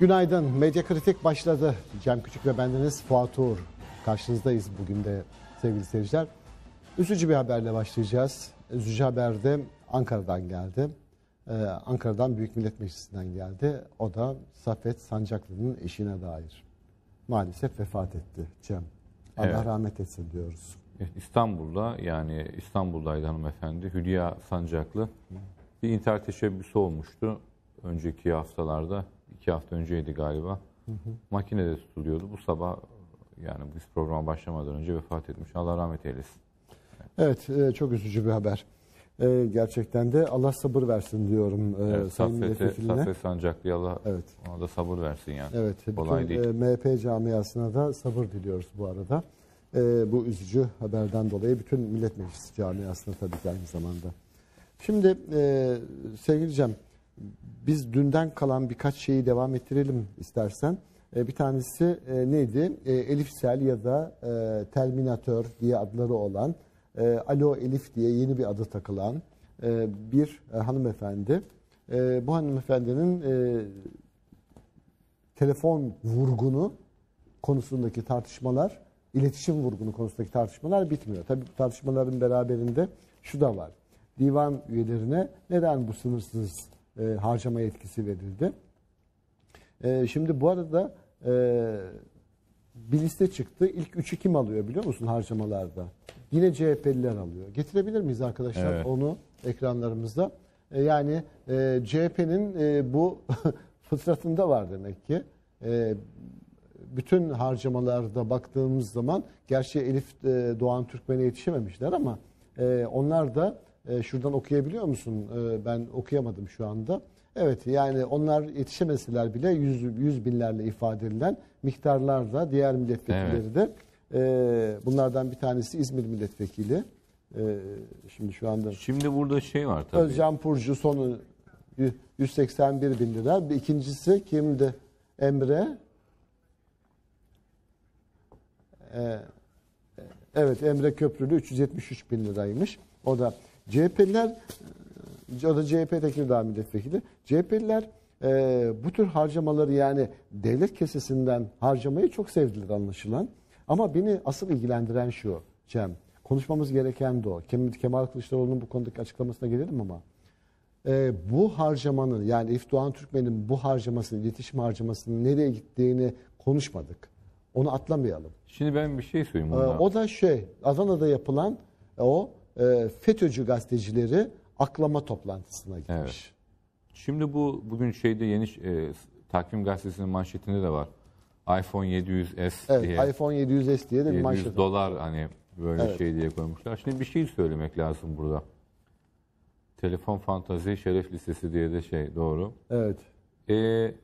Günaydın. Medya Kritik başladı. Cem Küçük ve bendeniz Fuat Uğur. Karşınızdayız bugün de sevgili seyirciler. Üzücü bir haberle başlayacağız. Üzücü haber de Ankara'dan geldi. Ee, Ankara'dan Büyük Millet Meclisi'nden geldi. O da Safet Sancaklı'nın eşine dair. Maalesef vefat etti Cem. Allah evet. rahmet etsin diyoruz. E, İstanbul'da yani İstanbul'daydı hanımefendi. Hülya Sancaklı bir intihar teşebbüsü olmuştu önceki haftalarda iki hafta önceydi galiba. Hı hı. Makinede tutuluyordu. Bu sabah yani biz programa başlamadan önce vefat etmiş. Allah rahmet eylesin. Evet, e, çok üzücü bir haber. E, gerçekten de Allah sabır versin diyorum e, evet, Sayın Milletvekiline. Saffet Sancaklı Allah evet. ona da sabır versin yani. Evet, e, Kolay bütün, değil. MHP camiasına da sabır diliyoruz bu arada. bu üzücü haberden dolayı bütün Millet Meclisi camiasına tabii ki aynı zamanda. Şimdi e, sevgili Cem, biz dünden kalan birkaç şeyi devam ettirelim istersen. E, bir tanesi e, neydi? E, Elif Sel ya da e, Terminator diye adları olan, Alo Elif diye yeni bir adı takılan bir hanımefendi. bu hanımefendinin telefon vurgunu konusundaki tartışmalar, iletişim vurgunu konusundaki tartışmalar bitmiyor. Tabii bu tartışmaların beraberinde şu da var. Divan üyelerine neden bu sınırsız e, harcama yetkisi verildi. E, şimdi bu arada e, bir liste çıktı. İlk üçü kim alıyor biliyor musun harcamalarda? Yine CHP'liler alıyor. Getirebilir miyiz arkadaşlar evet. onu ekranlarımızda? E, yani e, CHP'nin e, bu fıtratında var demek ki. E, bütün harcamalarda baktığımız zaman gerçi Elif e, Doğan Türkmen'e yetişememişler ama e, onlar da e, şuradan okuyabiliyor musun? E, ben okuyamadım şu anda. Evet yani onlar yetişemeseler bile yüz, yüz binlerle ifade edilen miktarlar da diğer milletvekilleri evet. de e, bunlardan bir tanesi İzmir milletvekili. E, şimdi şu anda... Şimdi burada şey var tabii. Özcan Purcu sonu 181 bin lira. İkincisi kimdi? Emre. Ee, evet Emre Köprülü 373 bin liraymış. O da CHP'liler e, adı CHP Tekirdağ milletvekili. CHP'liler e, bu tür harcamaları yani devlet kesesinden harcamayı çok sevdiler anlaşılan. Ama beni asıl ilgilendiren şu Cem. Konuşmamız gereken de o. Kemal Kılıçdaroğlu'nun bu konudaki açıklamasına gelelim ama. E, bu harcamanın yani Elif Türkmen'in bu harcamasının, iletişim harcamasının nereye gittiğini konuşmadık. Onu atlamayalım. Şimdi ben bir şey söyleyeyim. E, o da şey, Adana'da yapılan e, o e, FETÖ'cü gazetecileri aklama toplantısına gitmiş. Evet. Şimdi bu bugün şeyde yeni e, takvim gazetesinin manşetinde de var. iPhone 700s evet, iPhone 700s diye de bir manşet. 700 dolar hani böyle evet. şey diye koymuşlar. Şimdi bir şey söylemek lazım burada. Telefon Fantazi Şeref Lisesi diye de şey doğru. Evet. Ee,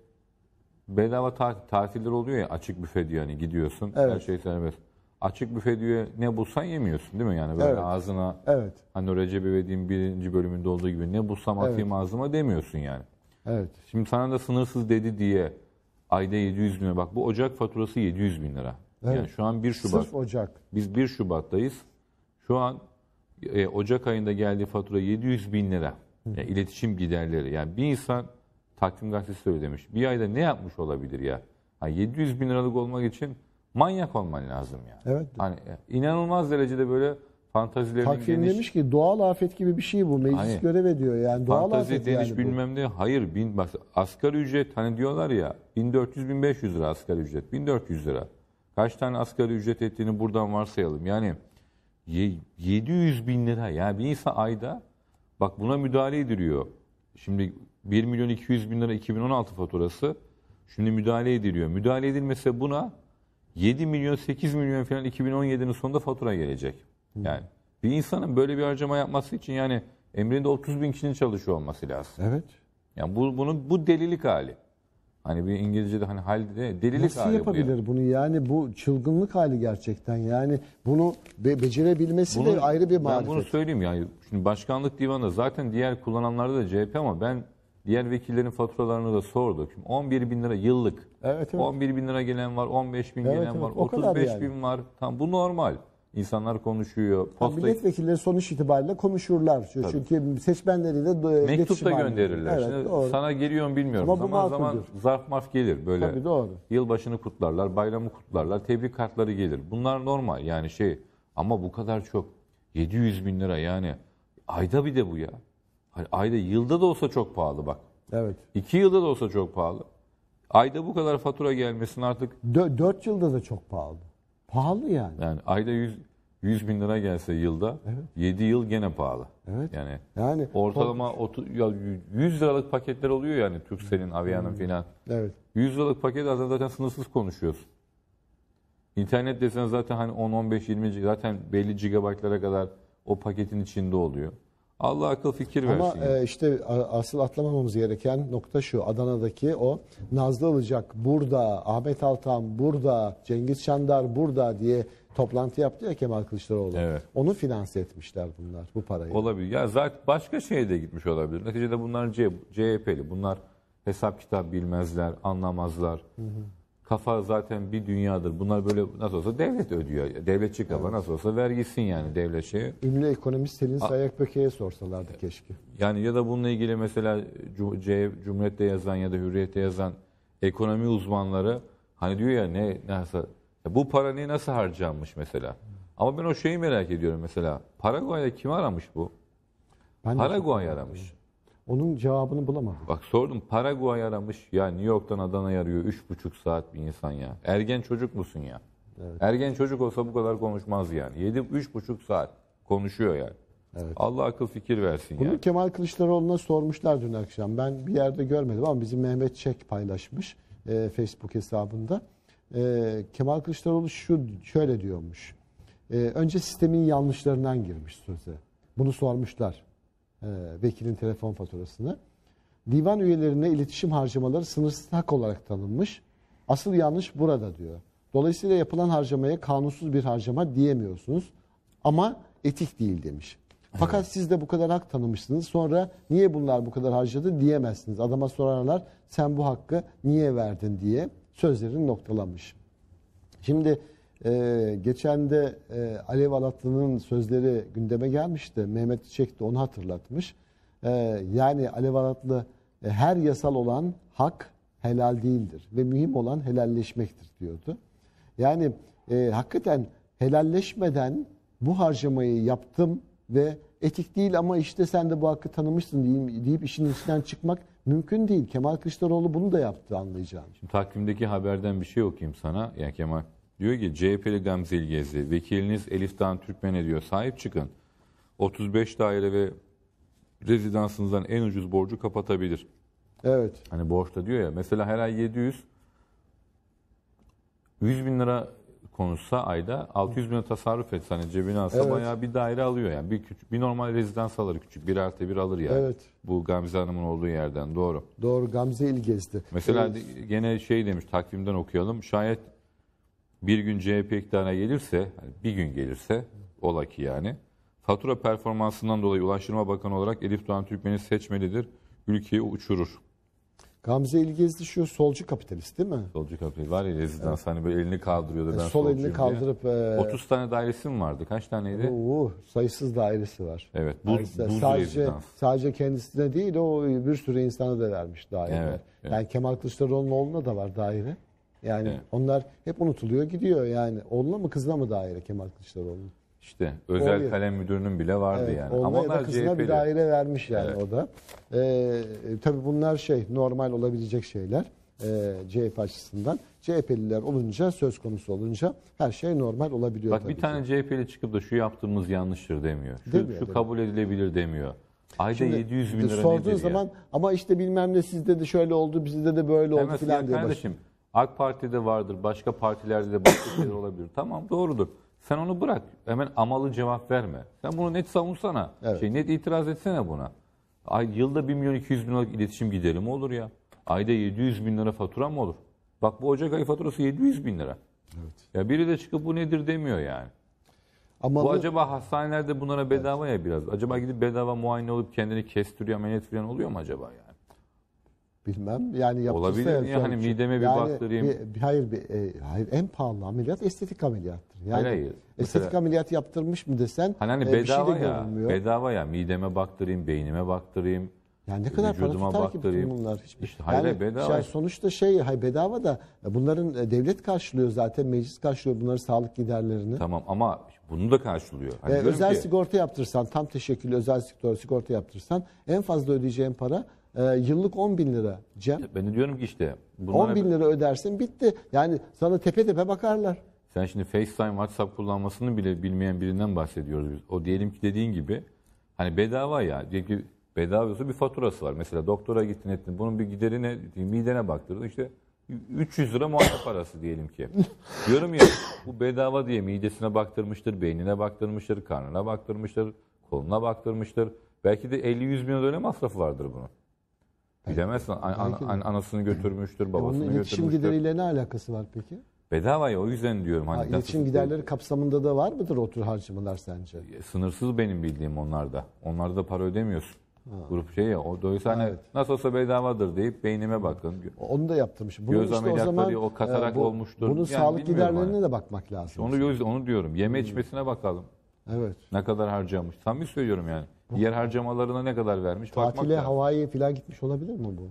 bedava ta- tatiller oluyor ya açık büfe diyor hani gidiyorsun evet. her şey serbest açık büfe diyor ne bulsan yemiyorsun değil mi? Yani böyle evet. ağzına evet. hani Recep İvedik'in birinci bölümünde olduğu gibi ne bulsam atayım evet. ağzıma demiyorsun yani. Evet. Şimdi sana da sınırsız dedi diye ayda 700 bin lira. Bak bu Ocak faturası 700 bin lira. Evet. Yani şu an 1 Şubat. Sırf Ocak. Biz 1 Şubat'tayız. Şu an e, Ocak ayında geldiği fatura 700 bin lira. Yani iletişim giderleri. Yani bir insan takvim gazetesi öyle demiş. Bir ayda ne yapmış olabilir ya? Yani 700 bin liralık olmak için manyak olman lazım yani. Evet. Hani e, inanılmaz derecede böyle fantazilerin Takvim geniş... demiş ki doğal afet gibi bir şey bu. Meclis hani, görev ediyor yani. Doğal fantazi afet deniş yani bilmem ne. Hayır. Bin, bak, asgari ücret hani diyorlar ya 1400-1500 lira asgari ücret. 1400 lira. Kaç tane asgari ücret ettiğini buradan varsayalım. Yani 700 bin lira. Yani bir insan ayda bak buna müdahale ediliyor. Şimdi 1 milyon 200 bin lira 2016 faturası. Şimdi müdahale ediliyor. Müdahale edilmese buna 7 milyon 8 milyon falan 2017'nin sonunda fatura gelecek. Yani bir insanın böyle bir harcama yapması için yani emrinde 30 bin kişinin çalışıyor olması lazım. Evet. Yani bu bunun bu delilik hali. Hani bir İngilizce'de hani hal delilik Nasıl hali yapabilir bu ya. bunu yani bu çılgınlık hali gerçekten yani bunu be becerebilmesi bunu, de ayrı bir marifet. Ben bunu söyleyeyim yani şimdi başkanlık divanı zaten diğer kullananlarda da CHP ama ben Diğer vekillerin faturalarını da sorduk. Şimdi 11 bin lira yıllık. Evet, evet. 11 bin lira gelen var, 15 bin Evet, gelen evet, var, o kadar 35 yani. bin var. Tam bu normal. İnsanlar konuşuyor. Posta Milletvekilleri sonuç itibariyle konuşurlar. Çünkü seçmenleri de mektup da gönderirler. Evet, Şimdi doğru. sana geliyor mu bilmiyorum. Ama bu zaman zaman zarf maf gelir böyle. Tabii, doğru. Yılbaşını kutlarlar, bayramı kutlarlar, tebrik kartları gelir. Bunlar normal yani şey. Ama bu kadar çok. 700 bin lira yani. Ayda bir de bu ya. Hani ayda yılda da olsa çok pahalı bak. Evet. İki yılda da olsa çok pahalı. Ayda bu kadar fatura gelmesin artık. Dö- dört yılda da çok pahalı. Pahalı yani. Yani ayda 100, 100 bin lira gelse yılda evet. 7 yıl gene pahalı. Evet. Yani, yani ortalama otu, ya 100 liralık paketler oluyor yani Türkcell'in, Avia'nın hmm. filan. Evet. 100 liralık paket zaten, zaten sınırsız konuşuyorsun. İnternet desen zaten hani 10 15 20 zaten belli gigabaytlara kadar o paketin içinde oluyor. Allah akıl fikir versin. Ama e, işte asıl atlamamamız gereken nokta şu. Adana'daki o Nazlı Alacak burada, Ahmet Altan burada, Cengiz Çandar burada diye toplantı yaptı ya Kemal Kılıçdaroğlu. Evet. Onu finanse etmişler bunlar bu parayı. Olabilir. Ya zaten başka şeye de gitmiş olabilir. Neticede bunlar CHP'li. Bunlar hesap kitap bilmezler, anlamazlar. Hı hı kafa zaten bir dünyadır. Bunlar böyle nasıl olsa devlet ödüyor. Devletçi kafa evet. nasıl olsa vergisin yani devlet şeyi. Ünlü ekonomist Selin Sayakböke'ye sorsalardı keşke. Yani ya da bununla ilgili mesela Cumhuriyet'te yazan ya da Hürriyet'te yazan ekonomi uzmanları hani diyor ya ne nasıl bu para ne nasıl harcanmış mesela. Ama ben o şeyi merak ediyorum mesela. Paraguay'da kim aramış bu? Ben Paraguay aramış. Onun cevabını bulamadım. Bak sordum Paraguay aramış. Ya New York'tan Adana'ya arıyor 3,5 saat bir insan ya. Ergen çocuk musun ya? Evet. Ergen çocuk olsa bu kadar konuşmaz yani. 7 3,5 saat konuşuyor yani. Evet. Allah akıl fikir versin Bunu yani. Kemal Kılıçdaroğlu'na sormuşlar dün akşam. Ben bir yerde görmedim ama bizim Mehmet Çek paylaşmış e, Facebook hesabında. E, Kemal Kılıçdaroğlu şu şöyle diyormuş. E, önce sistemin yanlışlarından girmiş söze. Bunu sormuşlar e, vekilin telefon faturasını. Divan üyelerine iletişim harcamaları sınırsız hak olarak tanınmış. Asıl yanlış burada diyor. Dolayısıyla yapılan harcamaya kanunsuz bir harcama diyemiyorsunuz. Ama etik değil demiş. Fakat evet. siz de bu kadar hak tanımışsınız. Sonra niye bunlar bu kadar harcadı diyemezsiniz. Adama sorarlar sen bu hakkı niye verdin diye sözlerini noktalamış. Şimdi ee, geçen de e, Alev Alatlı'nın sözleri gündeme gelmişti. Mehmet Çiçek de onu hatırlatmış. Ee, yani Alev Alatlı e, her yasal olan hak helal değildir ve mühim olan helalleşmektir diyordu. Yani e, hakikaten helalleşmeden bu harcamayı yaptım ve etik değil ama işte sen de bu hakkı tanımışsın diyeyim, deyip işin içinden çıkmak mümkün değil. Kemal Kılıçdaroğlu bunu da yaptı anlayacağın. Şimdi takvimdeki haberden bir şey okuyayım sana. Yani Kemal Diyor ki CHP'li Gamze İlgezli, vekiliniz Elif Dan Türkmen'e diyor sahip çıkın. 35 daire ve rezidansınızdan en ucuz borcu kapatabilir. Evet. Hani borçta diyor ya mesela her ay 700 100 bin lira konuşsa ayda 600 bin lira tasarruf etse hani cebine alsa evet. bayağı bir daire alıyor yani. Bir, küçük, bir normal rezidans alır küçük. Bir artı bir alır yani. Evet. Bu Gamze Hanım'ın olduğu yerden doğru. Doğru Gamze İlgez'di. Mesela evet. gene şey demiş takvimden okuyalım. Şayet bir gün CHP iktidara gelirse, hani bir gün gelirse ola ki yani, fatura performansından dolayı Ulaştırma Bakanı olarak Elif Doğan Türkmen'i seçmelidir, ülkeyi uçurur. Gamze İlgezli şu solcu kapitalist değil mi? Solcu kapitalist var ya Rezidans evet. hani böyle elini kaldırıyordu. E, ben sol elini kaldırıp... E... 30 tane dairesi mi vardı? Kaç taneydi? Oo, sayısız dairesi var. Evet bu, bu sadece, Rezidans. Sadece kendisine değil o bir sürü insana da vermiş daire. Evet, evet. Yani Kemal Kılıçdaroğlu'nun oğluna da var daire. Yani evet. onlar hep unutuluyor gidiyor yani. Oğluna mı kızına mı daire Kemal Kılıçdaroğlu'nun? İşte özel Oluyor. kalem müdürünün bile vardı evet, yani. Ama onlar kızına CHP'li. bir daire vermiş yani evet. o da. Ee, e, tabii bunlar şey normal olabilecek şeyler e, CHP açısından. CHP'liler olunca söz konusu olunca her şey normal olabiliyor. Bak tabii bir tane ki. CHP'li çıkıp da şu yaptığımız yanlıştır demiyor. Şu, demiyor, şu kabul edilebilir demiyor. Ayda Şimdi, 700 bin lira nedir zaman ya? ama işte bilmem ne sizde de şöyle oldu bizde de böyle oldu filan diyor. Kardeşim baş... AK Parti'de vardır, başka partilerde de başka şeyler olabilir. Tamam doğrudur. Sen onu bırak. Hemen amalı cevap verme. Sen bunu net savunsana. Evet. Şey, net itiraz etsene buna. Ay, yılda 1 milyon 200 bin liralık iletişim gideri mi olur ya? Ayda 700 bin lira fatura mı olur? Bak bu Ocak ayı faturası 700 bin lira. Evet. Ya biri de çıkıp bu nedir demiyor yani. Ama bu, bu acaba hastanelerde bunlara bedava evet. ya biraz. Acaba gidip bedava muayene olup kendini kestiriyor, ameliyat falan oluyor mu acaba yani? Bilmem yani yapılsa Olabilir mi? Yani hani mideme bir yani baktırayım. Bir, hayır, bir, e, hayır en pahalı ameliyat estetik ameliyattır. Yani hayır, hayır. estetik Mesela, ameliyat yaptırmış mı desen hani, hani e, şey bedava şey ya, görünmüyor. Bedava ya mideme baktırayım, beynime baktırayım. Yani ne kadar para tutar baktırayım. ki bunlar? Hiçbir. İşte hayır yani, bedava. Şey, sonuçta şey hay bedava da bunların e, devlet karşılıyor zaten meclis karşılıyor bunların sağlık giderlerini. Tamam ama bunu da karşılıyor. Hani ee, özel ki, sigorta yaptırsan tam teşekküllü özel sigorta sigorta yaptırsan en fazla ödeyeceğin para e, yıllık 10 bin lira Cem. Ben de diyorum ki işte. 10 bin lira ödersin bitti. Yani sana tepe tepe bakarlar. Sen şimdi FaceTime, WhatsApp kullanmasını bile bilmeyen birinden bahsediyoruz biz. O diyelim ki dediğin gibi hani bedava ya. Diyelim ki bedava olsa bir faturası var. Mesela doktora gittin ettin. Bunun bir giderine, midene baktırdın. İşte 300 lira muayene parası diyelim ki. Diyorum ya bu bedava diye midesine baktırmıştır, beynine baktırmıştır, karnına baktırmıştır, koluna baktırmıştır. Belki de 50-100 bin öyle masrafı vardır bunun. Bilemezsin. An, an, an, anasını götürmüştür, e, babasını Onun götürmüştür. İletişim gideriyle ne alakası var peki? Bedava Bedavaya o yüzden diyorum. Hani ha, iletişim giderleri kapsamında da var mıdır o tür harcamalar sence? E, sınırsız benim bildiğim onlarda. Onlarda da para ödemiyorsun. Ha. Grup şey ya. O dolayısıyla hani evet. nasıl olsa bedavadır deyip beynime bakın. Onu da yaptırmış. Bunun Göz işte ameliyatları o, zaman, o katarak e, bu, olmuştur. Bunun yani sağlık giderlerine yani. de bakmak lazım. Onu, onu diyorum. Yeme içmesine bakalım. Evet. Ne kadar harcamış? Tam bir söylüyorum yani. Diğer harcamalarına ne kadar vermiş? bakmak Tatile lazım. Hawaii'ye falan gitmiş olabilir mi bu?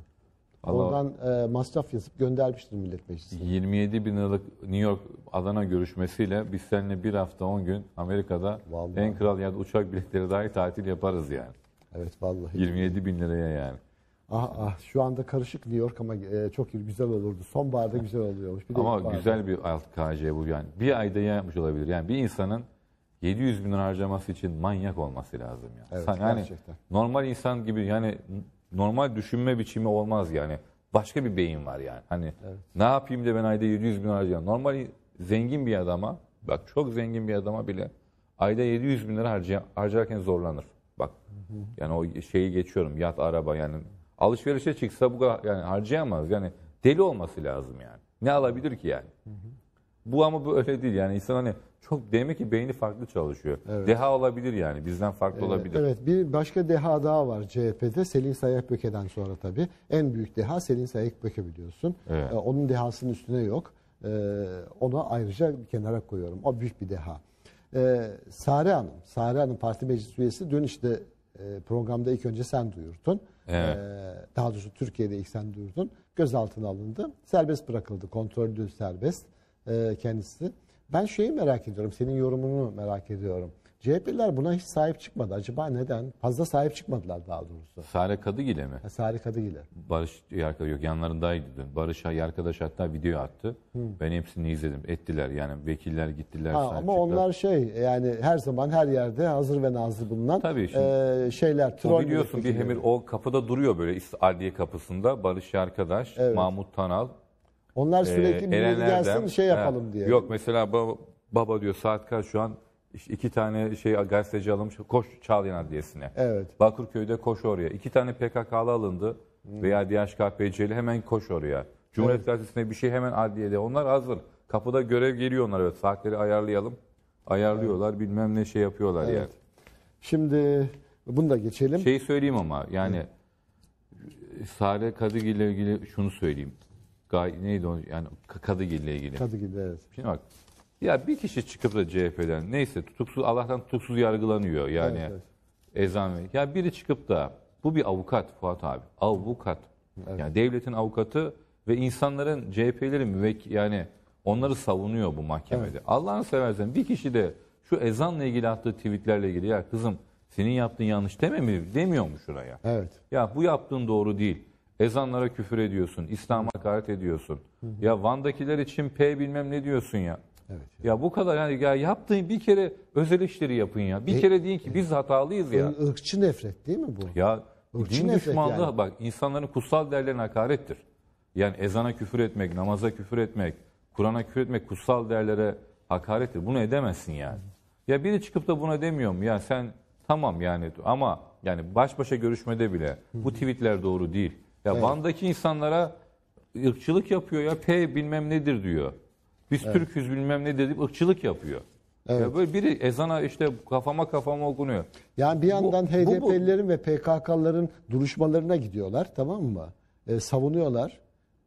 Allah- Oradan e, masraf yazıp göndermiştir millet meclisine. 27 bin liralık New York Adana görüşmesiyle biz seninle bir hafta 10 gün Amerika'da Vallahi. en kral yerde uçak biletleri dahi tatil yaparız yani. Evet vallahi. 27 bin liraya yani. Ah ah şu anda karışık New York ama e, çok güzel olurdu. Sonbaharda güzel oluyormuş. Bir Ama güzel bir alt KC bu yani. Bir ayda yapmış olabilir. Yani bir insanın 700 bin lira harcaması için manyak olması lazım yani. Evet, yani gerçekten. normal insan gibi yani normal düşünme biçimi olmaz yani. Başka bir beyin var yani. Hani evet. ne yapayım da ben ayda 700 bin harcayacağım. Normal zengin bir adama bak çok zengin bir adama bile ayda 700 bin lira harcayan, harcarken zorlanır. Bak hı hı. yani o şeyi geçiyorum yat araba yani alışverişe çıksa bu kadar yani harcayamaz yani deli olması lazım yani. Ne alabilir ki yani? Hı hı. Bu ama böyle değil yani insan hani çok demek ki beyni farklı çalışıyor. Evet. Deha olabilir yani bizden farklı evet, olabilir. Evet bir başka deha daha var CHP'de Selin Sayakböke'den sonra tabii. En büyük deha Selin Sayakböke biliyorsun. Evet. Ee, onun dehasının üstüne yok. Ee, onu ayrıca bir kenara koyuyorum. O büyük bir deha. Ee, Sare Hanım, Sare Hanım parti meclis üyesi dün işte e, programda ilk önce sen duyurdun. Evet. Ee, daha doğrusu Türkiye'de ilk sen duyurdun. Gözaltına alındı. Serbest bırakıldı. Kontrollü serbest e, kendisi. Ben şeyi merak ediyorum, senin yorumunu merak ediyorum. CHP'liler buna hiç sahip çıkmadı. Acaba neden? Fazla sahip çıkmadılar daha doğrusu. Sare Kadıgil'e mi? Ha, Sare Kadıgil'e. Barış arkadaş yok yanlarındaydı dün. Barış arkadaş hatta video attı. Hı. Ben hepsini izledim. Ettiler yani vekiller gittiler. Ha, ama çıktılar. onlar şey yani her zaman her yerde hazır ve nazlı bulunan Tabii şimdi, e, şeyler. O biliyorsun bir hemir o kapıda duruyor böyle adliye kapısında. Barış arkadaş, evet. Mahmut Tanal, onlar ee, sürekli ee, Eren gelsin şey yapalım he, diye. Yok mesela baba, baba diyor saat kaç şu an iki tane şey gazeteci alınmış koş Çağlayan Adliyesi'ne. Evet. Bakırköy'de koş oraya. İki tane PKK'lı alındı hmm. veya DHKPC'li hemen koş oraya. Cumhuriyet evet. Gazetesi'ne bir şey hemen adliyede. Onlar hazır. Kapıda görev geliyor onlara. Evet, saatleri ayarlayalım. Ayarlıyorlar evet. bilmem ne şey yapıyorlar evet. yani. Şimdi bunu da geçelim. Şeyi söyleyeyim ama yani evet. Sare Kadıgil ile ilgili şunu söyleyeyim gay neydi o yani Kadıgil ile ilgili. Kadıgil evet. Şimdi bak ya bir kişi çıkıp da CHP'den neyse tutuksuz Allah'tan tutuksuz yargılanıyor yani evet, evet. ezan ya biri çıkıp da bu bir avukat Fuat abi avukat evet. yani devletin avukatı ve insanların CHP'leri müvek yani onları savunuyor bu mahkemede. Evet. Allah'ını seversen bir kişi de şu ezanla ilgili attığı tweetlerle ilgili ya kızım senin yaptığın yanlış deme mi demiyor mu şuraya? Evet. Ya bu yaptığın doğru değil. Ezanlara küfür ediyorsun. İslam'a hakaret ediyorsun. Hı hı. Ya Van'dakiler için P bilmem ne diyorsun ya. Evet, evet. Ya bu kadar yani ya yaptığın bir kere öz eleştiri yapın ya. Bir e, kere deyin ki e, biz hatalıyız ya. Irkçı nefret değil mi bu? Ya Irkçı din düşmanlığı yani. bak insanların kutsal değerlerine hakarettir. Yani ezana küfür etmek, namaza küfür etmek, Kur'an'a küfür etmek kutsal değerlere hakarettir. Bunu edemezsin yani. Ya biri çıkıp da buna demiyor mu? Ya sen tamam yani ama yani baş başa görüşmede bile bu tweetler doğru değil ya evet. Van'daki insanlara ırkçılık yapıyor ya P bilmem nedir diyor. Biz evet. Türk'üz bilmem ne dedi? ırkçılık yapıyor. Evet. Ya böyle biri ezana işte kafama kafama okunuyor. Yani bir yandan bu, HDP'lilerin bu, bu. ve PKK'ların duruşmalarına gidiyorlar tamam mı? E, savunuyorlar.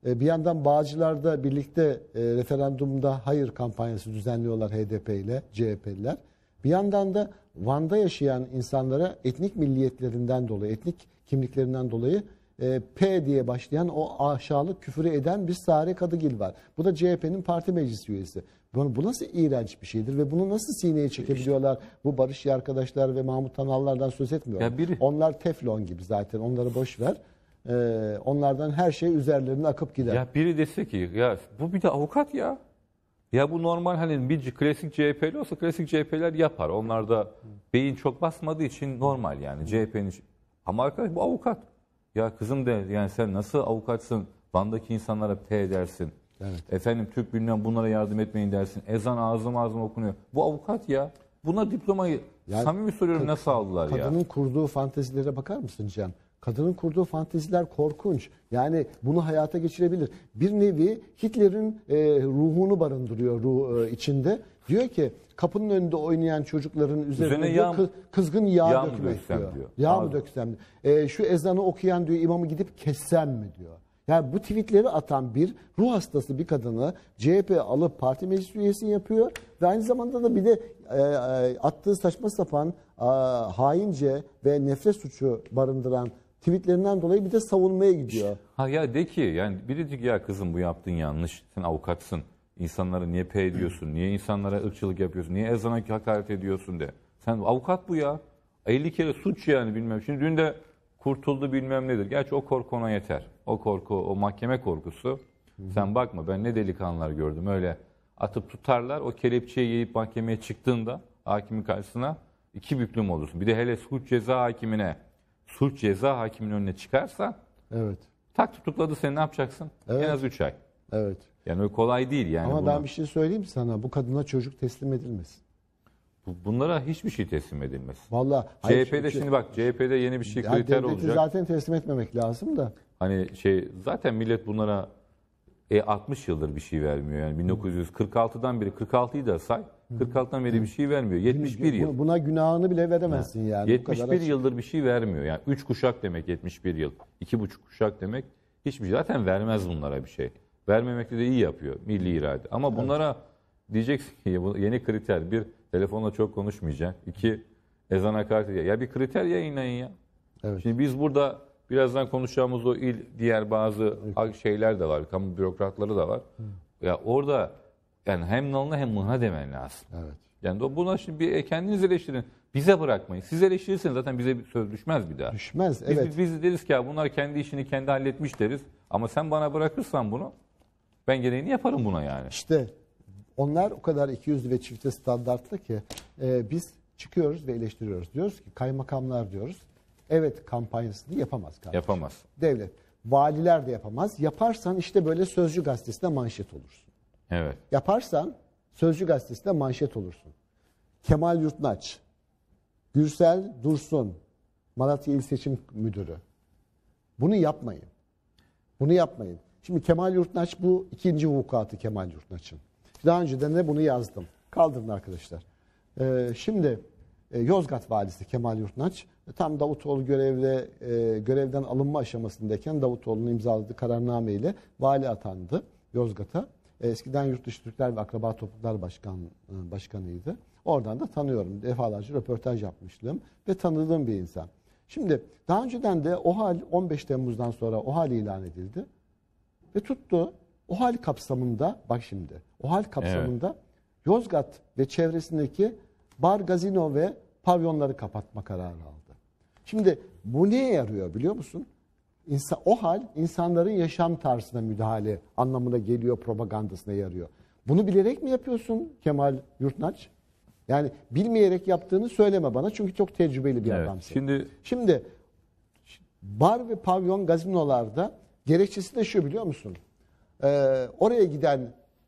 E, bir yandan Bağcılar'da birlikte e, referandumda hayır kampanyası düzenliyorlar HDP ile CHP'liler. Bir yandan da Van'da yaşayan insanlara etnik milliyetlerinden dolayı, etnik kimliklerinden dolayı e, P diye başlayan o aşağılık küfürü eden bir Sare Kadıgil var. Bu da CHP'nin parti meclis üyesi. Bu, bu nasıl iğrenç bir şeydir ve bunu nasıl sineye çekebiliyorlar? Bu barış arkadaşlar ve Mahmut Tanallardan söz etmiyorum. Ya biri- Onlar teflon gibi zaten onları boş ver. E, onlardan her şey üzerlerine akıp gider. Ya biri dese ki ya bu bir de avukat ya. Ya bu normal hani bir klasik CHP'li olsa klasik CHP'ler yapar. Onlarda beyin çok basmadığı için normal yani CHP'nin. Ama arkadaş bu avukat. Ya kızım de yani sen nasıl avukatsın? Bandaki insanlara P dersin. Evet. Efendim Türk bilmem bunlara yardım etmeyin dersin. Ezan ağzım ağzım okunuyor. Bu avukat ya. Buna diplomayı yani, samimi soruyorum kadın, nasıl aldılar kadının ya? Kadının kurduğu fantezilere bakar mısın Cem? Kadının kurduğu fanteziler korkunç. Yani bunu hayata geçirebilir. Bir nevi Hitler'in e, ruhunu barındırıyor ruh e, içinde. Diyor ki kapının önünde oynayan çocukların üzerine, üzerine yağ, diyor, kızgın yağ, yağ dökmek diyor. diyor. Yağ Abi. mı döksem E, şu ezanı okuyan diyor imamı gidip kessem mi diyor. Yani bu tweetleri atan bir ruh hastası bir kadını CHP alıp parti meclis üyesi yapıyor ve aynı zamanda da bir de e, e attığı saçma sapan e, haince ve nefret suçu barındıran tweetlerinden dolayı bir de savunmaya gidiyor. Ha ya de ki yani biri diyor ki, ya kızım bu yaptın yanlış. Sen avukatsın. İnsanlara niye P ediyorsun? Niye insanlara ırkçılık yapıyorsun? Niye ezana hakaret ediyorsun de. Sen avukat bu ya. 50 kere suç yani bilmem. Şimdi dün de kurtuldu bilmem nedir. Gerçi o korku ona yeter. O korku, o mahkeme korkusu. Sen bakma ben ne delikanlılar gördüm. Öyle atıp tutarlar. O kelepçeyi yiyip mahkemeye çıktığında hakimin karşısına iki büklüm olursun. Bir de hele suç ceza hakimine suç ceza hakiminin önüne çıkarsa evet. tak tutukladı seni ne yapacaksın? Evet. En az 3 ay. Evet. Yani o kolay değil yani. Ama bunu... ben bir şey söyleyeyim sana. Bu kadına çocuk teslim edilmesin. Bunlara hiçbir şey teslim edilmesin. Valla CHP'de şey, şimdi bak CHP'de yeni bir şey kriter olacak. zaten teslim etmemek lazım da. Hani şey zaten millet bunlara e 60 yıldır bir şey vermiyor yani 1946'dan beri 46'yı da say. 46'dan beri bir şey vermiyor. 71 yıl. Buna günahını bile veremezsin yani. 71 yıldır bir şey vermiyor. Yani 3 kuşak demek 71 yıl. 2,5 kuşak demek hiçbir şey. Zaten vermez bunlara bir şey. Vermemekte de iyi yapıyor milli irade. Ama bunlara diyeceksin ki yeni kriter. Bir, telefonla çok konuşmayacaksın. İki, ezan hakaret Ya bir kriter yayınlayın ya. Evet. Şimdi biz burada birazdan konuşacağımız o il diğer bazı şeyler de var. Kamu bürokratları da var. Ya orada yani hem nalına hem mıha demen lazım. Evet. Yani buna şimdi bir e, kendiniz eleştirin. Bize bırakmayın. Siz eleştirirseniz zaten bize bir söz düşmez bir daha. Düşmez, evet. Biz, biz deriz ki ya bunlar kendi işini kendi halletmiş deriz. Ama sen bana bırakırsan bunu ben gereğini yaparım buna yani. İşte onlar o kadar ikiyüzlü ve çifte standartlı ki e, biz çıkıyoruz ve eleştiriyoruz. Diyoruz ki kaymakamlar diyoruz. Evet kampanyasını yapamaz kardeşim. Yapamaz. Devlet. Valiler de yapamaz. Yaparsan işte böyle Sözcü Gazetesi'ne manşet olursun. Evet. Yaparsan Sözcü Gazetesi'nde manşet olursun. Kemal Yurtnaç, Gürsel Dursun, Malatya İl Seçim Müdürü. Bunu yapmayın. Bunu yapmayın. Şimdi Kemal Yurtnaç bu ikinci vukuatı Kemal Yurtnaç'ın. Daha önceden de bunu yazdım. Kaldırın arkadaşlar. Ee, şimdi e, Yozgat valisi Kemal Yurtnaç e, tam Davutoğlu görevle e, görevden alınma aşamasındayken Davutoğlu'nun imzaladığı kararname vali atandı Yozgat'a. Eskiden dışı Türkler ve Akraba Topluluklar Başkan, e, Başkanı'ydı. Oradan da tanıyorum. Defalarca röportaj yapmıştım ve tanıdığım bir insan. Şimdi daha önceden de o hal 15 Temmuz'dan sonra o hal ilan edildi ve tuttu. O hal kapsamında bak şimdi. O hal kapsamında evet. Yozgat ve çevresindeki bar, gazino ve pavyonları kapatma kararı aldı. Şimdi bu neye yarıyor biliyor musun? İnsan, o hal insanların yaşam tarzına müdahale anlamına geliyor, propagandasına yarıyor. Bunu bilerek mi yapıyorsun Kemal Yurtnaç? Yani bilmeyerek yaptığını söyleme bana çünkü çok tecrübeli bir evet, adamsın. Şimdi, şimdi bar ve pavyon gazinolarda gerekçesi de şu biliyor musun? Ee, oraya giden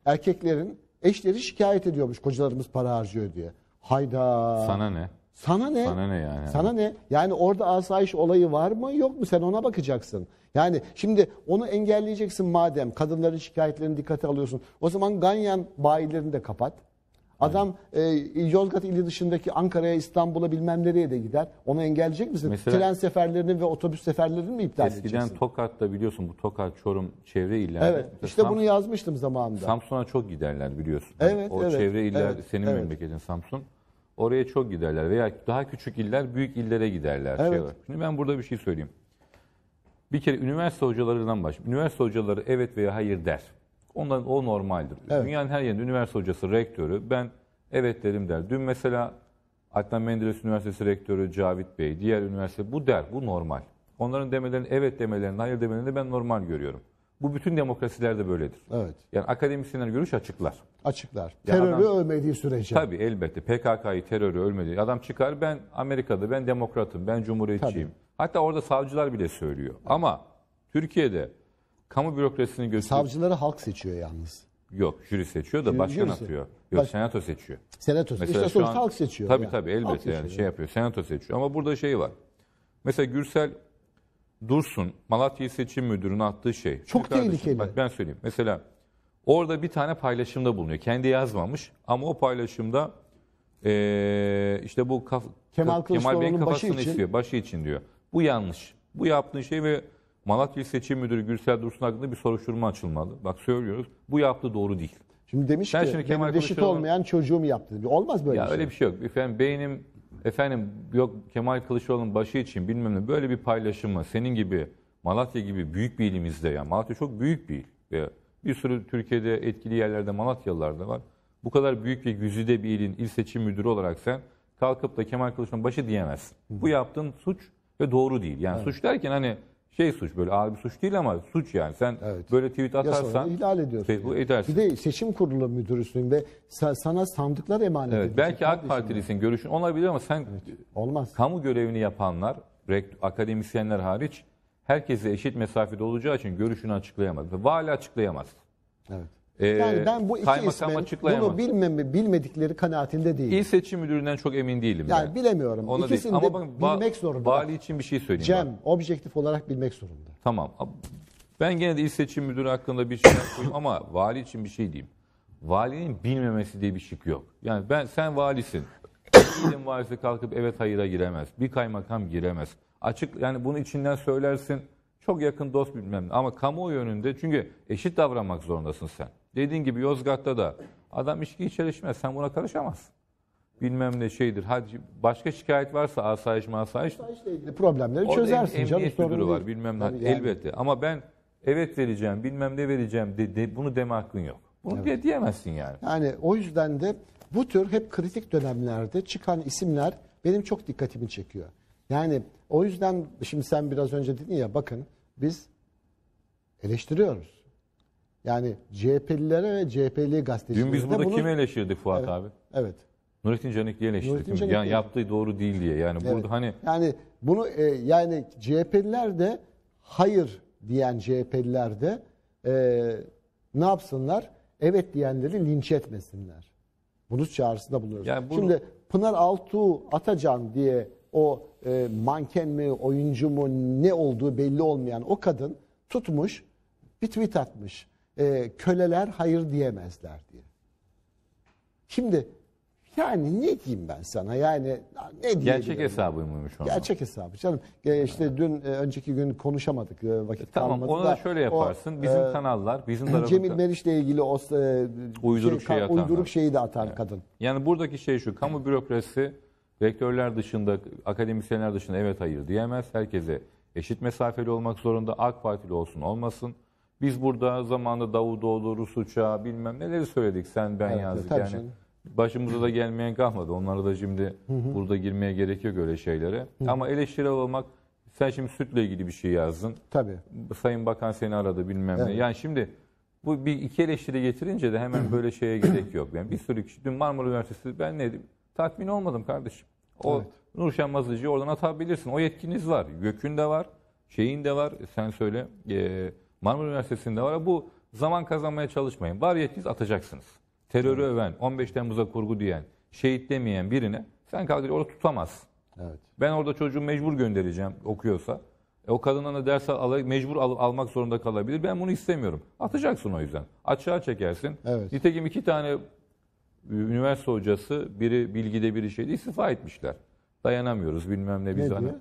erkeklerin eşleri şikayet ediyormuş kocalarımız para harcıyor diye. Hayda. Sana ne? Sana ne? Sana ne yani? Sana ne? Yani orada asayiş olayı var mı yok mu? Sen ona bakacaksın. Yani şimdi onu engelleyeceksin madem kadınların şikayetlerini dikkate alıyorsun. O zaman Ganyan bayilerini de kapat. Adam evet. e, Yozgat ili dışındaki Ankara'ya, İstanbul'a bilmem nereye de gider. Onu engelleyecek misin? Mesela, Tren seferlerini ve otobüs seferlerini mi iptal eskiden edeceksin? Eskiden Tokat'ta biliyorsun bu Tokat, Çorum çevre iller. Evet Mesela işte Samsun, bunu yazmıştım zamanında. Samsun'a çok giderler biliyorsun. Evet, o evet, çevre iller evet, senin evet. memleketin Samsun. Oraya çok giderler veya daha küçük iller büyük illere giderler. Şey evet. Şey olarak. Şimdi ben burada bir şey söyleyeyim. Bir kere üniversite hocalarından baş. Üniversite hocaları evet veya hayır der. Onların o normaldir. Evet. Dünyanın her yerinde üniversite hocası, rektörü ben evet derim der. Dün mesela Adnan Menderes Üniversitesi Rektörü Cavit Bey, diğer üniversite bu der, bu normal. Onların demelerini evet demelerini, hayır demelerini ben normal görüyorum. Bu bütün demokrasilerde böyledir. Evet. Yani akademisyenler görüş açıklar. Açıklar. terörü ölmediği sürece. Tabii elbette. PKK'yı terörü ölmediği. Adam çıkar ben Amerika'da ben demokratım, ben cumhuriyetçiyim. Tabii. Hatta orada savcılar bile söylüyor. Evet. Ama Türkiye'de kamu bürokrasisini gösteriyor. Savcıları halk seçiyor yalnız. Yok jüri seçiyor da jüri, başkan jürisi. atıyor. Yok Baş... senato seçiyor. Senato Mesela işte sonuçta an, halk seçiyor. Tabii yani. tabii elbette halk yani şey yapıyor. Senato seçiyor ama burada şey var. Mesela Gürsel Dursun, Malatya Seçim Müdürü'nün attığı şey. Çok Kardeşim, tehlikeli. Bak ben söyleyeyim. Mesela orada bir tane paylaşımda bulunuyor. Kendi yazmamış ama o paylaşımda ee, işte bu kaf, Kemal, Kemal kafasını başı için. istiyor. Başı için diyor. Bu yanlış. Bu yaptığın şey ve Malatya Seçim Müdürü Gürsel Dursun hakkında bir soruşturma açılmalı. Bak söylüyoruz. Bu yaptığı doğru değil. Şimdi demiş Sen ki şimdi Kemal benim reşit olmayan çocuğum yaptı. Olmaz böyle ya bir şey. Öyle bir şey yok. Efendim beynim efendim yok Kemal Kılıçdaroğlu'nun başı için bilmem ne böyle bir paylaşımı senin gibi Malatya gibi büyük bir ilimizde yani Malatya çok büyük bir il ve bir sürü Türkiye'de etkili yerlerde Malatyalılar da var. Bu kadar büyük ve güzide bir ilin il seçim müdürü olarak sen kalkıp da Kemal Kılıçdaroğlu'nun başı diyemezsin. Bu yaptığın suç ve doğru değil. Yani evet. suç derken hani şey suç böyle ağır bir suç değil ama suç yani. Sen evet. böyle tweet atarsan ihlal ediyorsun. Facebook yani. edersin. Bir de seçim kurulu müdürüsünde sana sandıklar emanet evet, Belki AK Partilisin görüşün olabilir ama sen evet. olmaz. Kamu görevini yapanlar, akademisyenler hariç herkese eşit mesafede olacağı için görüşünü açıklayamaz. Vali açıklayamaz. Evet. Ee, yani ben bu iki ismin bunu bilmemi, bilmedikleri kanaatinde değilim. İl Seçim Müdürü'nden çok emin değilim. Yani ben. bilemiyorum. Ona İkisini değil. Ama de bak, bilmek zorunda. Vali için bir şey söyleyeyim. Cem, ben. objektif olarak bilmek zorunda. Tamam. Ben gene de İl Seçim Müdürü hakkında bir şey söyleyeyim ama vali için bir şey diyeyim. Valinin bilmemesi diye bir şık yok. Yani ben sen valisin. İlin valisi kalkıp evet hayıra giremez. Bir kaymakam giremez. Açık yani bunu içinden söylersin. Çok yakın dost bilmem ne. Ama kamuoyu önünde çünkü eşit davranmak zorundasın sen. Dediğin gibi Yozgat'ta da adam içki içerişmez. Sen buna karışamazsın bilmem ne şeydir. Hadi başka şikayet varsa asayiş masayiş. Asayişle ilgili problemleri Orada çözersin em, canım. müdürü var bilmem ne. Yani. Elbette ama ben evet vereceğim bilmem ne vereceğim de, de, bunu deme hakkın yok. Bunu evet. diyemezsin yani. Yani o yüzden de bu tür hep kritik dönemlerde çıkan isimler benim çok dikkatimi çekiyor. Yani o yüzden şimdi sen biraz önce dedin ya bakın biz eleştiriyoruz. Yani CHP'lilere ve CHP'li gazetecilere Dün biz burada bunu... kimi eleştirdik Fuat evet, abi? Evet. Nurettin Canikli'yi eleştirdik. Nurettin Canikli. Yani yaptığı doğru değil diye. Yani evet. burada hani yani bunu e, yani CHP'liler de hayır diyen CHP'liler de e, ne yapsınlar? Evet diyenleri linç etmesinler. Bunu çağrısında bulunuyoruz. Yani bunu... Şimdi Pınar Altuğ Atacan diye o e, manken mi, oyuncu mu ne olduğu belli olmayan o kadın tutmuş bir tweet atmış e, köleler hayır diyemezler diye. Şimdi yani ne diyeyim ben sana yani ne diyeyim. Gerçek hesabı mıymış onun? Gerçek hesabı canım. E, işte dün e, önceki gün konuşamadık e, vakit e, tamam, kalmadı. onu da, da şöyle yaparsın. O, bizim e, kanallar bizim tarafımızda. Cemil Meriç'le ilgili o e, şey, uyduruk, şey, şeyi, uyduruk şeyi de atar evet. kadın. Yani buradaki şey şu kamu bürokrasisi, rektörler dışında akademisyenler dışında evet hayır diyemez. Herkese eşit mesafeli olmak zorunda. AK Partili olsun olmasın. Biz burada zamanında Davutoğlu, Rus uçağı bilmem neleri söyledik sen ben evet, yazdık. Yani başımıza da gelmeyen kalmadı. Onlara da şimdi burada girmeye gerek yok öyle şeylere. Ama eleştiri almak sen şimdi sütle ilgili bir şey yazdın. Tabii. Sayın Bakan seni aradı bilmem evet. ne. Yani şimdi bu bir iki eleştiri getirince de hemen böyle şeye gerek yok. Yani bir sürü kişi dün Marmara Üniversitesi ben neydim? Tatmin olmadım kardeşim. O evet. Nurşen Mazıcı'yı oradan atabilirsin. O yetkiniz var. Gökün de var. Şeyin de var. E, sen söyle. Eee Marmara Üniversitesi'nde var. Bu zaman kazanmaya çalışmayın. Var yetkiniz atacaksınız. Terörü evet. öven, 15 Temmuz'a kurgu diyen, şehit demeyen birine sen kaldır orada tutamaz. Evet. Ben orada çocuğu mecbur göndereceğim okuyorsa. E, o kadından da ders alarak mecbur al, almak zorunda kalabilir. Ben bunu istemiyorum. Atacaksın o yüzden. Açığa çekersin. Evet. Nitekim iki tane e, üniversite hocası biri bilgide biri şeydi istifa etmişler. Dayanamıyoruz bilmem ne biz ne hani.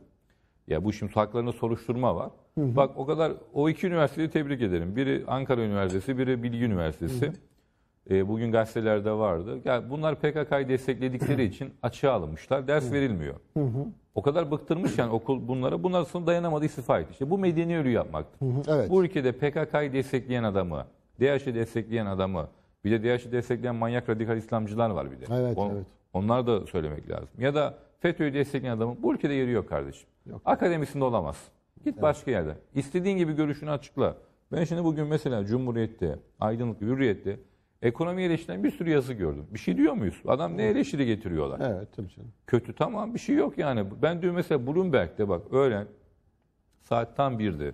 Ya bu şimdi haklarında soruşturma var. Hı hı. Bak o kadar o iki üniversiteyi tebrik ederim. Biri Ankara Üniversitesi, biri Bilgi Üniversitesi. Hı hı. E, bugün gazetelerde vardı. Yani bunlar PKK'yı destekledikleri için açığa alınmışlar. Ders verilmiyor. Hı hı. O kadar bıktırmış yani okul bunlara. Bunlar sonra dayanamadı istifa etti. İşte bu medeni ölü yapmaktı. Hı hı. Evet. Bu ülkede PKK'yı destekleyen adamı, DH'i destekleyen adamı, bir de DH'i destekleyen manyak radikal İslamcılar var bir de. Evet, On, evet. Onlar da söylemek lazım. Ya da FETÖ'yü destekleyen adamın bu ülkede yeri yok kardeşim. Yok. Akademisinde olamaz. Git başka yerde. İstediğin gibi görüşünü açıkla. Ben şimdi bugün mesela Cumhuriyet'te, Aydınlık, Hürriyet'te ekonomi eleştiren bir sürü yazı gördüm. Bir şey diyor muyuz? Adam ne eleştiri getiriyorlar? Evet tabii canım. Kötü tamam bir şey yok yani. Ben dün mesela Bloomberg'de bak öğlen saat tam birdi.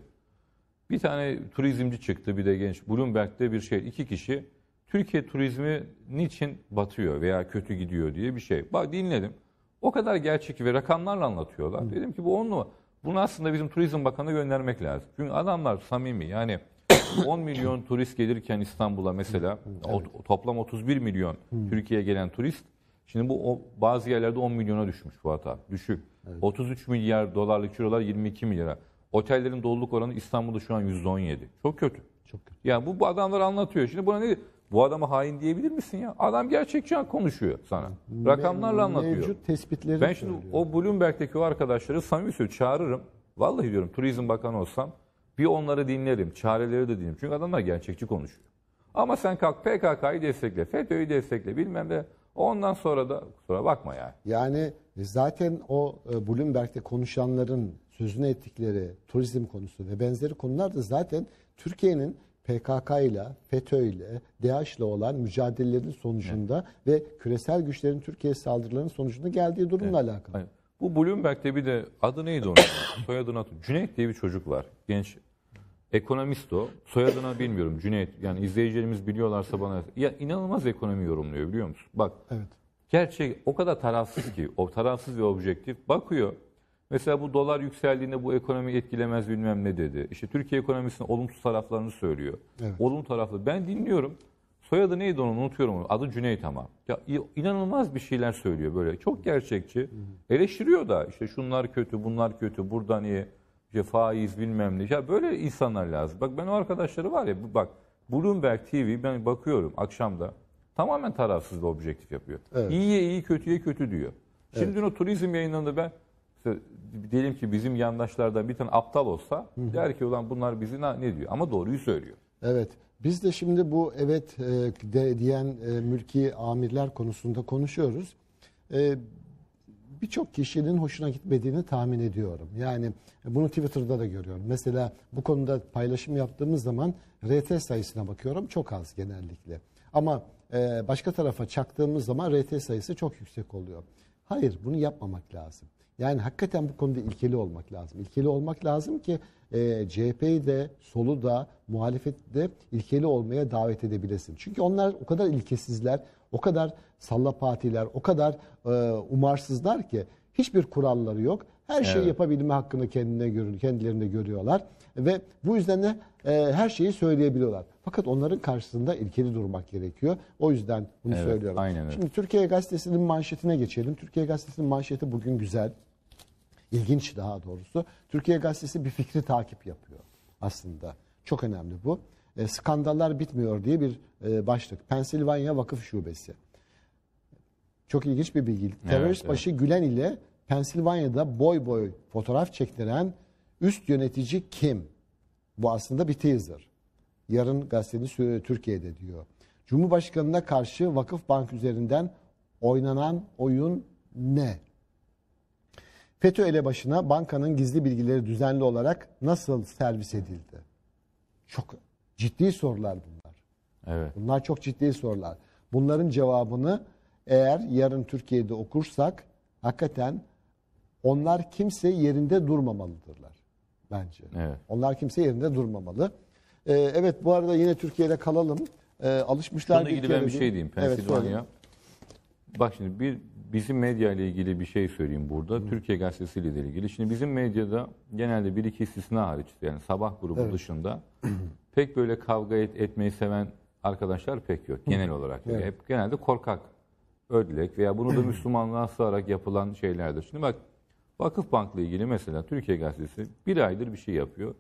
Bir tane turizmci çıktı bir de genç. Bloomberg'de bir şey iki kişi Türkiye turizmi niçin batıyor veya kötü gidiyor diye bir şey. Bak dinledim. O kadar gerçek ve rakamlarla anlatıyorlar. Hı. Dedim ki bu on numara. Bunu aslında bizim Turizm Bakanı'na göndermek lazım. Çünkü adamlar samimi yani 10 milyon turist gelirken İstanbul'a mesela evet. o, toplam 31 milyon hmm. Türkiye'ye gelen turist şimdi bu o, bazı yerlerde 10 milyona düşmüş bu hata. Düşük. Evet. 33 milyar dolarlık cirolar 22 milyara. Otellerin doluluk oranı İstanbul'da şu an %17. Çok kötü. Çok kötü. Yani bu, bu adamlar anlatıyor. Şimdi buna ne bu adamı hain diyebilir misin ya? Adam gerçekçi konuşuyor sana. Rakamlarla anlatıyor. Mevcut tespitleri Ben şimdi söylüyor. o Bloomberg'deki o arkadaşları samimi söylüyorum çağırırım. Vallahi diyorum Turizm Bakanı olsam bir onları dinlerim. Çareleri de dinlerim. Çünkü adamlar gerçekçi konuşuyor. Ama sen kalk PKK'yı destekle, FETÖ'yü destekle bilmem ne. Ondan sonra da kusura bakma yani. Yani zaten o e, Bloomberg'de konuşanların sözünü ettikleri turizm konusu ve benzeri konular da zaten Türkiye'nin PKK ile, FETÖ ile, DAEŞ ile olan mücadelelerin sonucunda evet. ve küresel güçlerin Türkiye saldırılarının sonucunda geldiği durumla evet. alakalı. Aynen. Bu Bloomberg'de bir de adı neydi onun? Soyadını hatırlıyorum. Cüneyt diye bir çocuk var. Genç ekonomist o. Soyadını bilmiyorum. Cüneyt. Yani izleyicilerimiz biliyorlarsa bana. Ya inanılmaz ekonomi yorumluyor biliyor musun? Bak. Evet. Gerçek o kadar tarafsız ki. O tarafsız ve objektif. Bakıyor. Mesela bu dolar yükseldiğinde bu ekonomi etkilemez bilmem ne dedi. İşte Türkiye ekonomisinin olumsuz taraflarını söylüyor. Evet. Olumlu taraflı. Ben dinliyorum. Soyadı neydi onu unutuyorum. Onu. Adı Cüneyt ama. Ya inanılmaz bir şeyler söylüyor böyle. Çok gerçekçi. Eleştiriyor da işte şunlar kötü, bunlar kötü, buradan iyi. İşte faiz bilmem ne. Ya böyle insanlar lazım. Bak ben o arkadaşları var ya bak Bloomberg TV ben bakıyorum akşamda. Tamamen tarafsız ve objektif yapıyor. Evet. İyiye iyi, kötüye kötü diyor. Şimdi evet. o turizm yayınlarında ben işte diyelim ki bizim yandaşlardan bir tane aptal olsa Hı. der ki ulan bunlar bizi ne diyor ama doğruyu söylüyor. Evet. Biz de şimdi bu evet e, de, diyen e, mülki amirler konusunda konuşuyoruz. E, Birçok kişinin hoşuna gitmediğini tahmin ediyorum. Yani bunu Twitter'da da görüyorum. Mesela bu konuda paylaşım yaptığımız zaman RT sayısına bakıyorum. Çok az genellikle. Ama e, başka tarafa çaktığımız zaman RT sayısı çok yüksek oluyor. Hayır bunu yapmamak lazım. Yani hakikaten bu konuda ilkeli olmak lazım. İlkeli olmak lazım ki e, CHP'yi de, solu da, muhalefeti de ilkeli olmaya davet edebilesin. Çünkü onlar o kadar ilkesizler, o kadar salla partiler, o kadar e, umarsızlar ki hiçbir kuralları yok. Her evet. şeyi yapabilme hakkını kendine görür, kendilerinde görüyorlar ve bu yüzden de e, her şeyi söyleyebiliyorlar. Fakat onların karşısında ilkeli durmak gerekiyor. O yüzden bunu evet, söylüyorum. Aynen Şimdi Türkiye Gazetesi'nin manşetine geçelim. Türkiye Gazetesi'nin manşeti bugün güzel ilginç daha doğrusu. Türkiye Gazetesi bir fikri takip yapıyor aslında. Çok önemli bu. E, skandallar bitmiyor diye bir e, başlık. Pensilvanya Vakıf Şubesi. Çok ilginç bir bilgi. Evet, Terörist evet. başı Gülen ile Pensilvanya'da boy boy fotoğraf çektiren üst yönetici kim? Bu aslında bir teaser. Yarın gazeteni Türkiye'de diyor. Cumhurbaşkanına karşı Vakıf Bank üzerinden oynanan oyun ne? FETÖ elebaşına bankanın gizli bilgileri düzenli olarak nasıl servis edildi? Çok ciddi sorular bunlar. Evet. Bunlar çok ciddi sorular. Bunların cevabını eğer yarın Türkiye'de okursak hakikaten onlar kimse yerinde durmamalıdırlar bence. Evet. Onlar kimse yerinde durmamalı. Ee, evet bu arada yine Türkiye'de kalalım. Ee, alışmışlar Bununla ilgili ben bir şey diyeyim. Pensilvanya. Evet, Bak şimdi bir bizim medya ile ilgili bir şey söyleyeyim burada. Hı. Türkiye Gazetesi ile ilgili. Şimdi bizim medyada genelde bir iki istisna hariç yani sabah grubu evet. dışında pek böyle kavga et, etmeyi seven arkadaşlar pek yok genel olarak. Evet. Hep genelde korkak, ödlek veya bunu da Müslümanlığa sığarak yapılan şeylerdir. Şimdi bak Vakıf Bank'la ilgili mesela Türkiye Gazetesi bir aydır bir şey yapıyor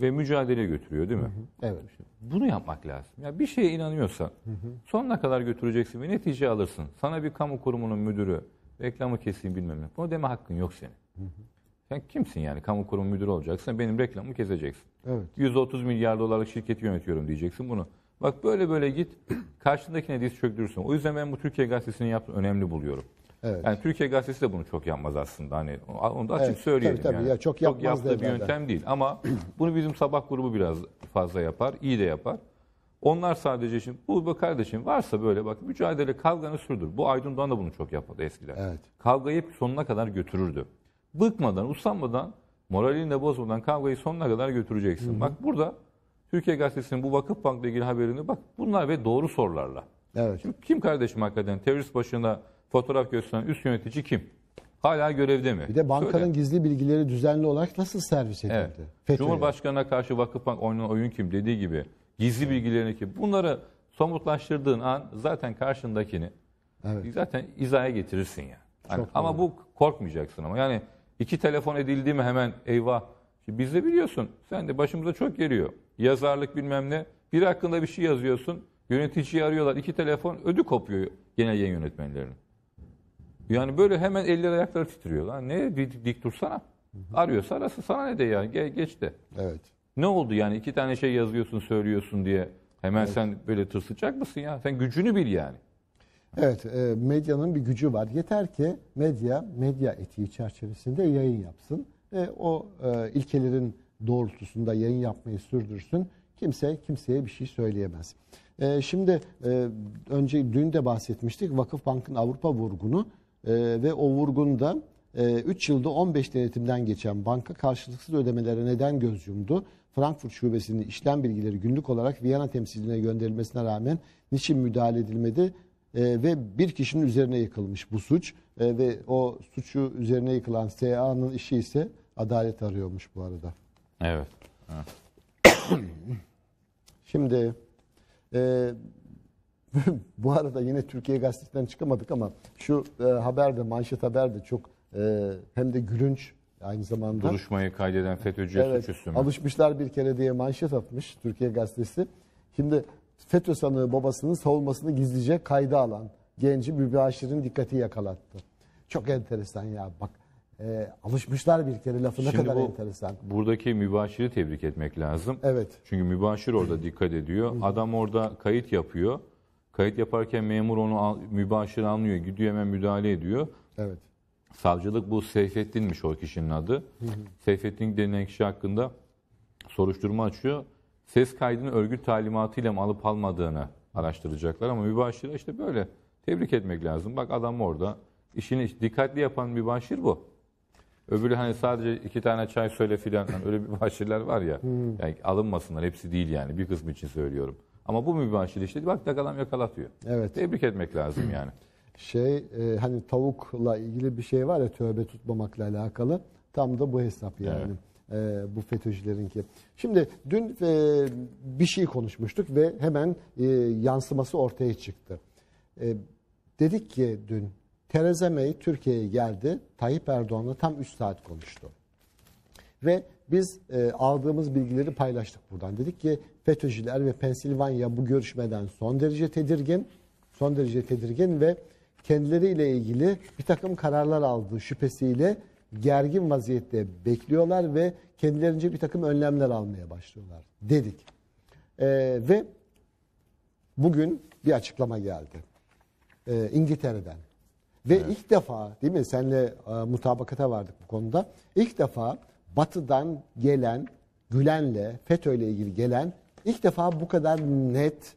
ve mücadele götürüyor değil mi? Hı hı. Evet. Bunu yapmak lazım. Ya bir şeye inanıyorsan hı hı. sonuna kadar götüreceksin ve netice alırsın. Sana bir kamu kurumunun müdürü reklamı keseyim bilmem ne. Bunu deme hakkın yok senin. Hı hı. Sen kimsin yani? Kamu kurumu müdürü olacaksın. Benim reklamı keseceksin. Evet. 130 milyar dolarlık şirketi yönetiyorum diyeceksin bunu. Bak böyle böyle git karşındakine diz çöktürürsün. O yüzden ben bu Türkiye Gazetesi'ni yaptığını önemli buluyorum. Evet. Yani Türkiye gazetesi de bunu çok yapmaz aslında. Hani onu da açık evet, söyleyelim. Tabii, tabii. Yani. Ya çok yapmaz çok yaptığı bir yöntem değil ama bunu bizim sabah grubu biraz fazla yapar, iyi de yapar. Onlar sadece şimdi bu bak kardeşim varsa böyle bak mücadele kavganı sürdür. Bu Aydın Doğan da bunu çok yapardı eskiden. Evet. Kavgayı hep sonuna kadar götürürdü. Bıkmadan, usanmadan, moralini de bozmadan kavgayı sonuna kadar götüreceksin. Hı-hı. Bak burada Türkiye Gazetesi'nin bu Vakıf Bank'la ilgili haberini bak bunlar ve doğru sorularla. Evet. Şimdi kim kardeşim hakikaten terörist başına fotoğraf gösteren üst yönetici kim? Hala görevde mi? Bir de bankanın Söyle. gizli bilgileri düzenli olarak nasıl servis edildi? Evet. Cumhurbaşkanına karşı Vakıfbank oynanan oyun kim dediği gibi gizli bilgilerini ki bunları somutlaştırdığın an zaten karşındakini evet. zaten izaya getirirsin ya. Yani, ama bu korkmayacaksın ama yani iki telefon edildi mi hemen eyvah. Şimdi biz de biliyorsun sen de başımıza çok geliyor. Yazarlık bilmem ne. Biri hakkında bir şey yazıyorsun. Yöneticiyi arıyorlar. iki telefon ödü kopuyor genel yayın yönetmenlerinin. Yani böyle hemen eller ayakları titriyor. Lan ne dik, dik dursana. Arıyorsa arası sana ne de yani Ge, geç de. Evet. Ne oldu yani iki tane şey yazıyorsun söylüyorsun diye hemen evet. sen böyle tırsacak mısın ya? Sen gücünü bil yani. Evet e, medyanın bir gücü var. Yeter ki medya medya etiği çerçevesinde yayın yapsın. ve o e, ilkelerin doğrultusunda yayın yapmayı sürdürsün. Kimse kimseye bir şey söyleyemez. E, şimdi e, önce dün de bahsetmiştik Vakıf Bank'ın Avrupa vurgunu ee, ve o vurgunda 3 e, yılda 15 denetimden geçen banka karşılıksız ödemelere neden göz yumdu? Frankfurt Şubesi'nin işlem bilgileri günlük olarak Viyana temsiline gönderilmesine rağmen niçin müdahale edilmedi? E, ve bir kişinin üzerine yıkılmış bu suç e, ve o suçu üzerine yıkılan SA'nın işi ise adalet arıyormuş bu arada. Evet. evet. Şimdi e, Bu arada yine Türkiye Gazetesi'nden çıkamadık ama şu e, haber de manşet haber de çok e, hem de gülünç aynı zamanda. Duruşmayı kaydeden FETÖ'cüye evet, suçüstü mü? Alışmışlar bir kere diye manşet atmış Türkiye Gazetesi. Şimdi FETÖ sanığı babasının savunmasını gizlice kayda alan genci mübaşirin dikkati yakalattı. Çok enteresan ya bak. E, alışmışlar bir kere lafı ne kadar bu, enteresan. Buradaki mübaşiri tebrik etmek lazım. Evet. Çünkü mübaşir orada dikkat ediyor. Adam orada kayıt yapıyor. Kayıt yaparken memur onu al, mübaşir anlıyor. Gidiyor hemen müdahale ediyor. Evet. Savcılık bu Seyfettin'miş o kişinin adı. Hı hı. Seyfettin denilen kişi hakkında soruşturma açıyor. Ses kaydını örgüt talimatıyla mı alıp almadığını araştıracaklar ama mübaşir işte böyle tebrik etmek lazım. Bak adam orada İşini dikkatli yapan mübaşir bu. Öbürü hani sadece iki tane çay söyle filan öyle bir mübaşirler var ya. Hmm. Yani alınmasınlar hepsi değil yani bir kısmı için söylüyorum. Ama bu mübaşir işte bak yakalam yakalatıyor. Evet. Tebrik etmek lazım yani. Şey e, hani tavukla ilgili bir şey var ya tövbe tutmamakla alakalı. Tam da bu hesap yani. Evet. E, bu FETÖ'cülerinki. Şimdi dün e, bir şey konuşmuştuk ve hemen e, yansıması ortaya çıktı. E, dedik ki dün Theresa May Türkiye'ye geldi. Tayyip Erdoğan'la tam 3 saat konuştu. Ve biz e, aldığımız bilgileri paylaştık buradan. Dedik ki FETÖ'cüler ve Pensilvanya bu görüşmeden son derece tedirgin, son derece tedirgin ve kendileriyle ilgili bir takım kararlar aldığı şüphesiyle gergin vaziyette bekliyorlar ve kendilerince bir takım önlemler almaya başlıyorlar dedik. E, ve bugün bir açıklama geldi e, İngiltere'den. Ve evet. ilk defa değil mi senle e, mutabakata vardık bu konuda. İlk defa batıdan gelen Gülen'le FETÖ'yle ilgili gelen ilk defa bu kadar net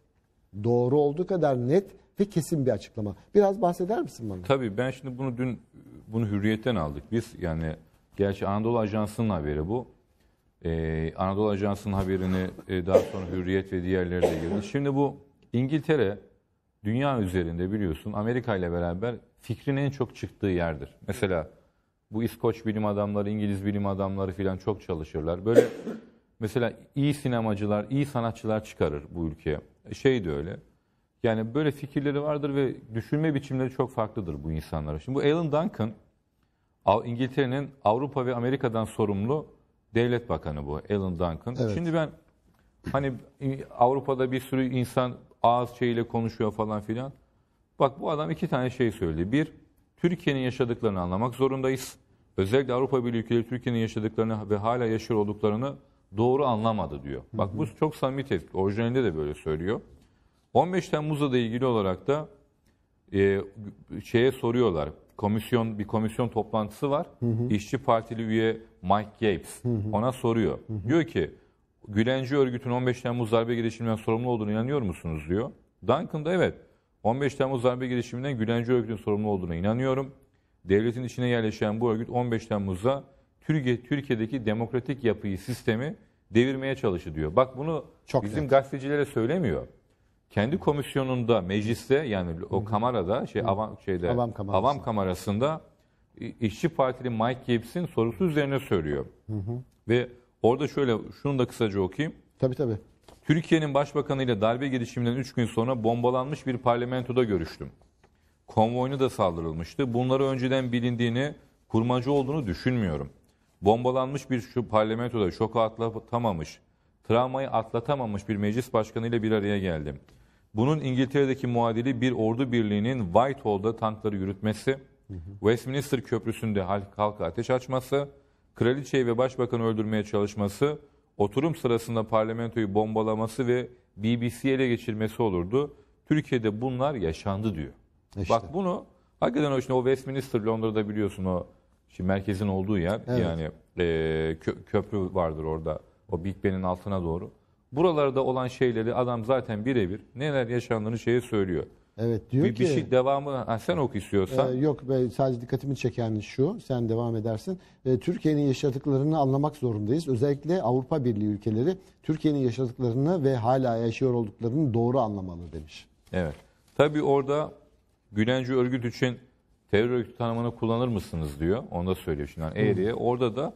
doğru olduğu kadar net ve kesin bir açıklama. Biraz bahseder misin bana? Tabii ben şimdi bunu dün bunu hürriyetten aldık. Biz yani gerçi Anadolu Ajansı'nın haberi bu. Ee, Anadolu Ajansı'nın haberini e, daha sonra Hürriyet ve diğerleri de girdi. Şimdi bu İngiltere dünya üzerinde biliyorsun Amerika ile beraber fikrin en çok çıktığı yerdir. Mesela bu İskoç bilim adamları, İngiliz bilim adamları filan çok çalışırlar. Böyle mesela iyi sinemacılar, iyi sanatçılar çıkarır bu ülkeye. E, şey de öyle. Yani böyle fikirleri vardır ve düşünme biçimleri çok farklıdır bu insanlara. Şimdi bu Alan Duncan, İngiltere'nin Avrupa ve Amerika'dan sorumlu devlet bakanı bu Alan Duncan. Evet. Şimdi ben hani Avrupa'da bir sürü insan ağız şeyiyle konuşuyor falan filan. Bak bu adam iki tane şey söyledi. Bir, Türkiye'nin yaşadıklarını anlamak zorundayız. Özellikle Avrupa Birliği ülkeleri Türkiye'nin yaşadıklarını ve hala yaşıyor olduklarını doğru anlamadı diyor. Bak bu çok samimi tespit. Orijinalinde de böyle söylüyor. 15 Temmuz'la da ilgili olarak da e, şeye soruyorlar. Komisyon bir komisyon toplantısı var. Hı hı. İşçi Partili üye Mike Gates hı hı. ona soruyor. Hı hı. Diyor ki Gülenci örgütün 15 Temmuz darbe girişiminden sorumlu olduğunu inanıyor musunuz diyor. Duncan da evet 15 Temmuz darbe girişiminden Gülenci örgütün sorumlu olduğuna inanıyorum. Devletin içine yerleşen bu örgüt 15 Temmuz'da Türkiye Türkiye'deki demokratik yapıyı, sistemi devirmeye çalışıyor diyor. Bak bunu Çok bizim net. gazetecilere söylemiyor. Kendi komisyonunda, mecliste yani o kamerada, şey avam şeyde avam, kamerası. avam kamerasında işçi partili Mike Gibbs'in sorusu üzerine söylüyor. Hı hı. Ve orada şöyle şunu da kısaca okuyayım. Tabii tabii. Türkiye'nin başbakanıyla darbe girişiminden 3 gün sonra bombalanmış bir parlamentoda görüştüm. Konvoyuna da saldırılmıştı. Bunları önceden bilindiğini, kurmacı olduğunu düşünmüyorum. Bombalanmış bir şu parlamentoda şoka atlatamamış, travmayı atlatamamış bir meclis başkanıyla bir araya geldim. Bunun İngiltere'deki muadili bir ordu birliğinin Whitehall'da tankları yürütmesi, Westminster Köprüsü'nde halka ateş açması, kraliçeyi ve başbakanı öldürmeye çalışması, oturum sırasında parlamentoyu bombalaması ve BBC'ye ele geçirmesi olurdu. Türkiye'de bunlar yaşandı diyor. İşte. Bak bunu hakikaten o, işte o Westminster Londra'da biliyorsun o şimdi merkezin olduğu yer evet. yani e, kö, köprü vardır orada o Big Ben'in altına doğru. Buralarda olan şeyleri adam zaten birebir neler yaşandığını şeye söylüyor. Evet diyor bir, ki. Bir şey devamı sen oku istiyorsan. E, yok be, sadece dikkatimi çeken şu sen devam edersin. E, Türkiye'nin yaşadıklarını anlamak zorundayız. Özellikle Avrupa Birliği ülkeleri Türkiye'nin yaşadıklarını ve hala yaşıyor olduklarını doğru anlamalı demiş. Evet. Tabii orada Gülenci örgüt için terör örgütü tanımını kullanır mısınız diyor. Onu da söylüyor şimdi yani eğriye. Orada da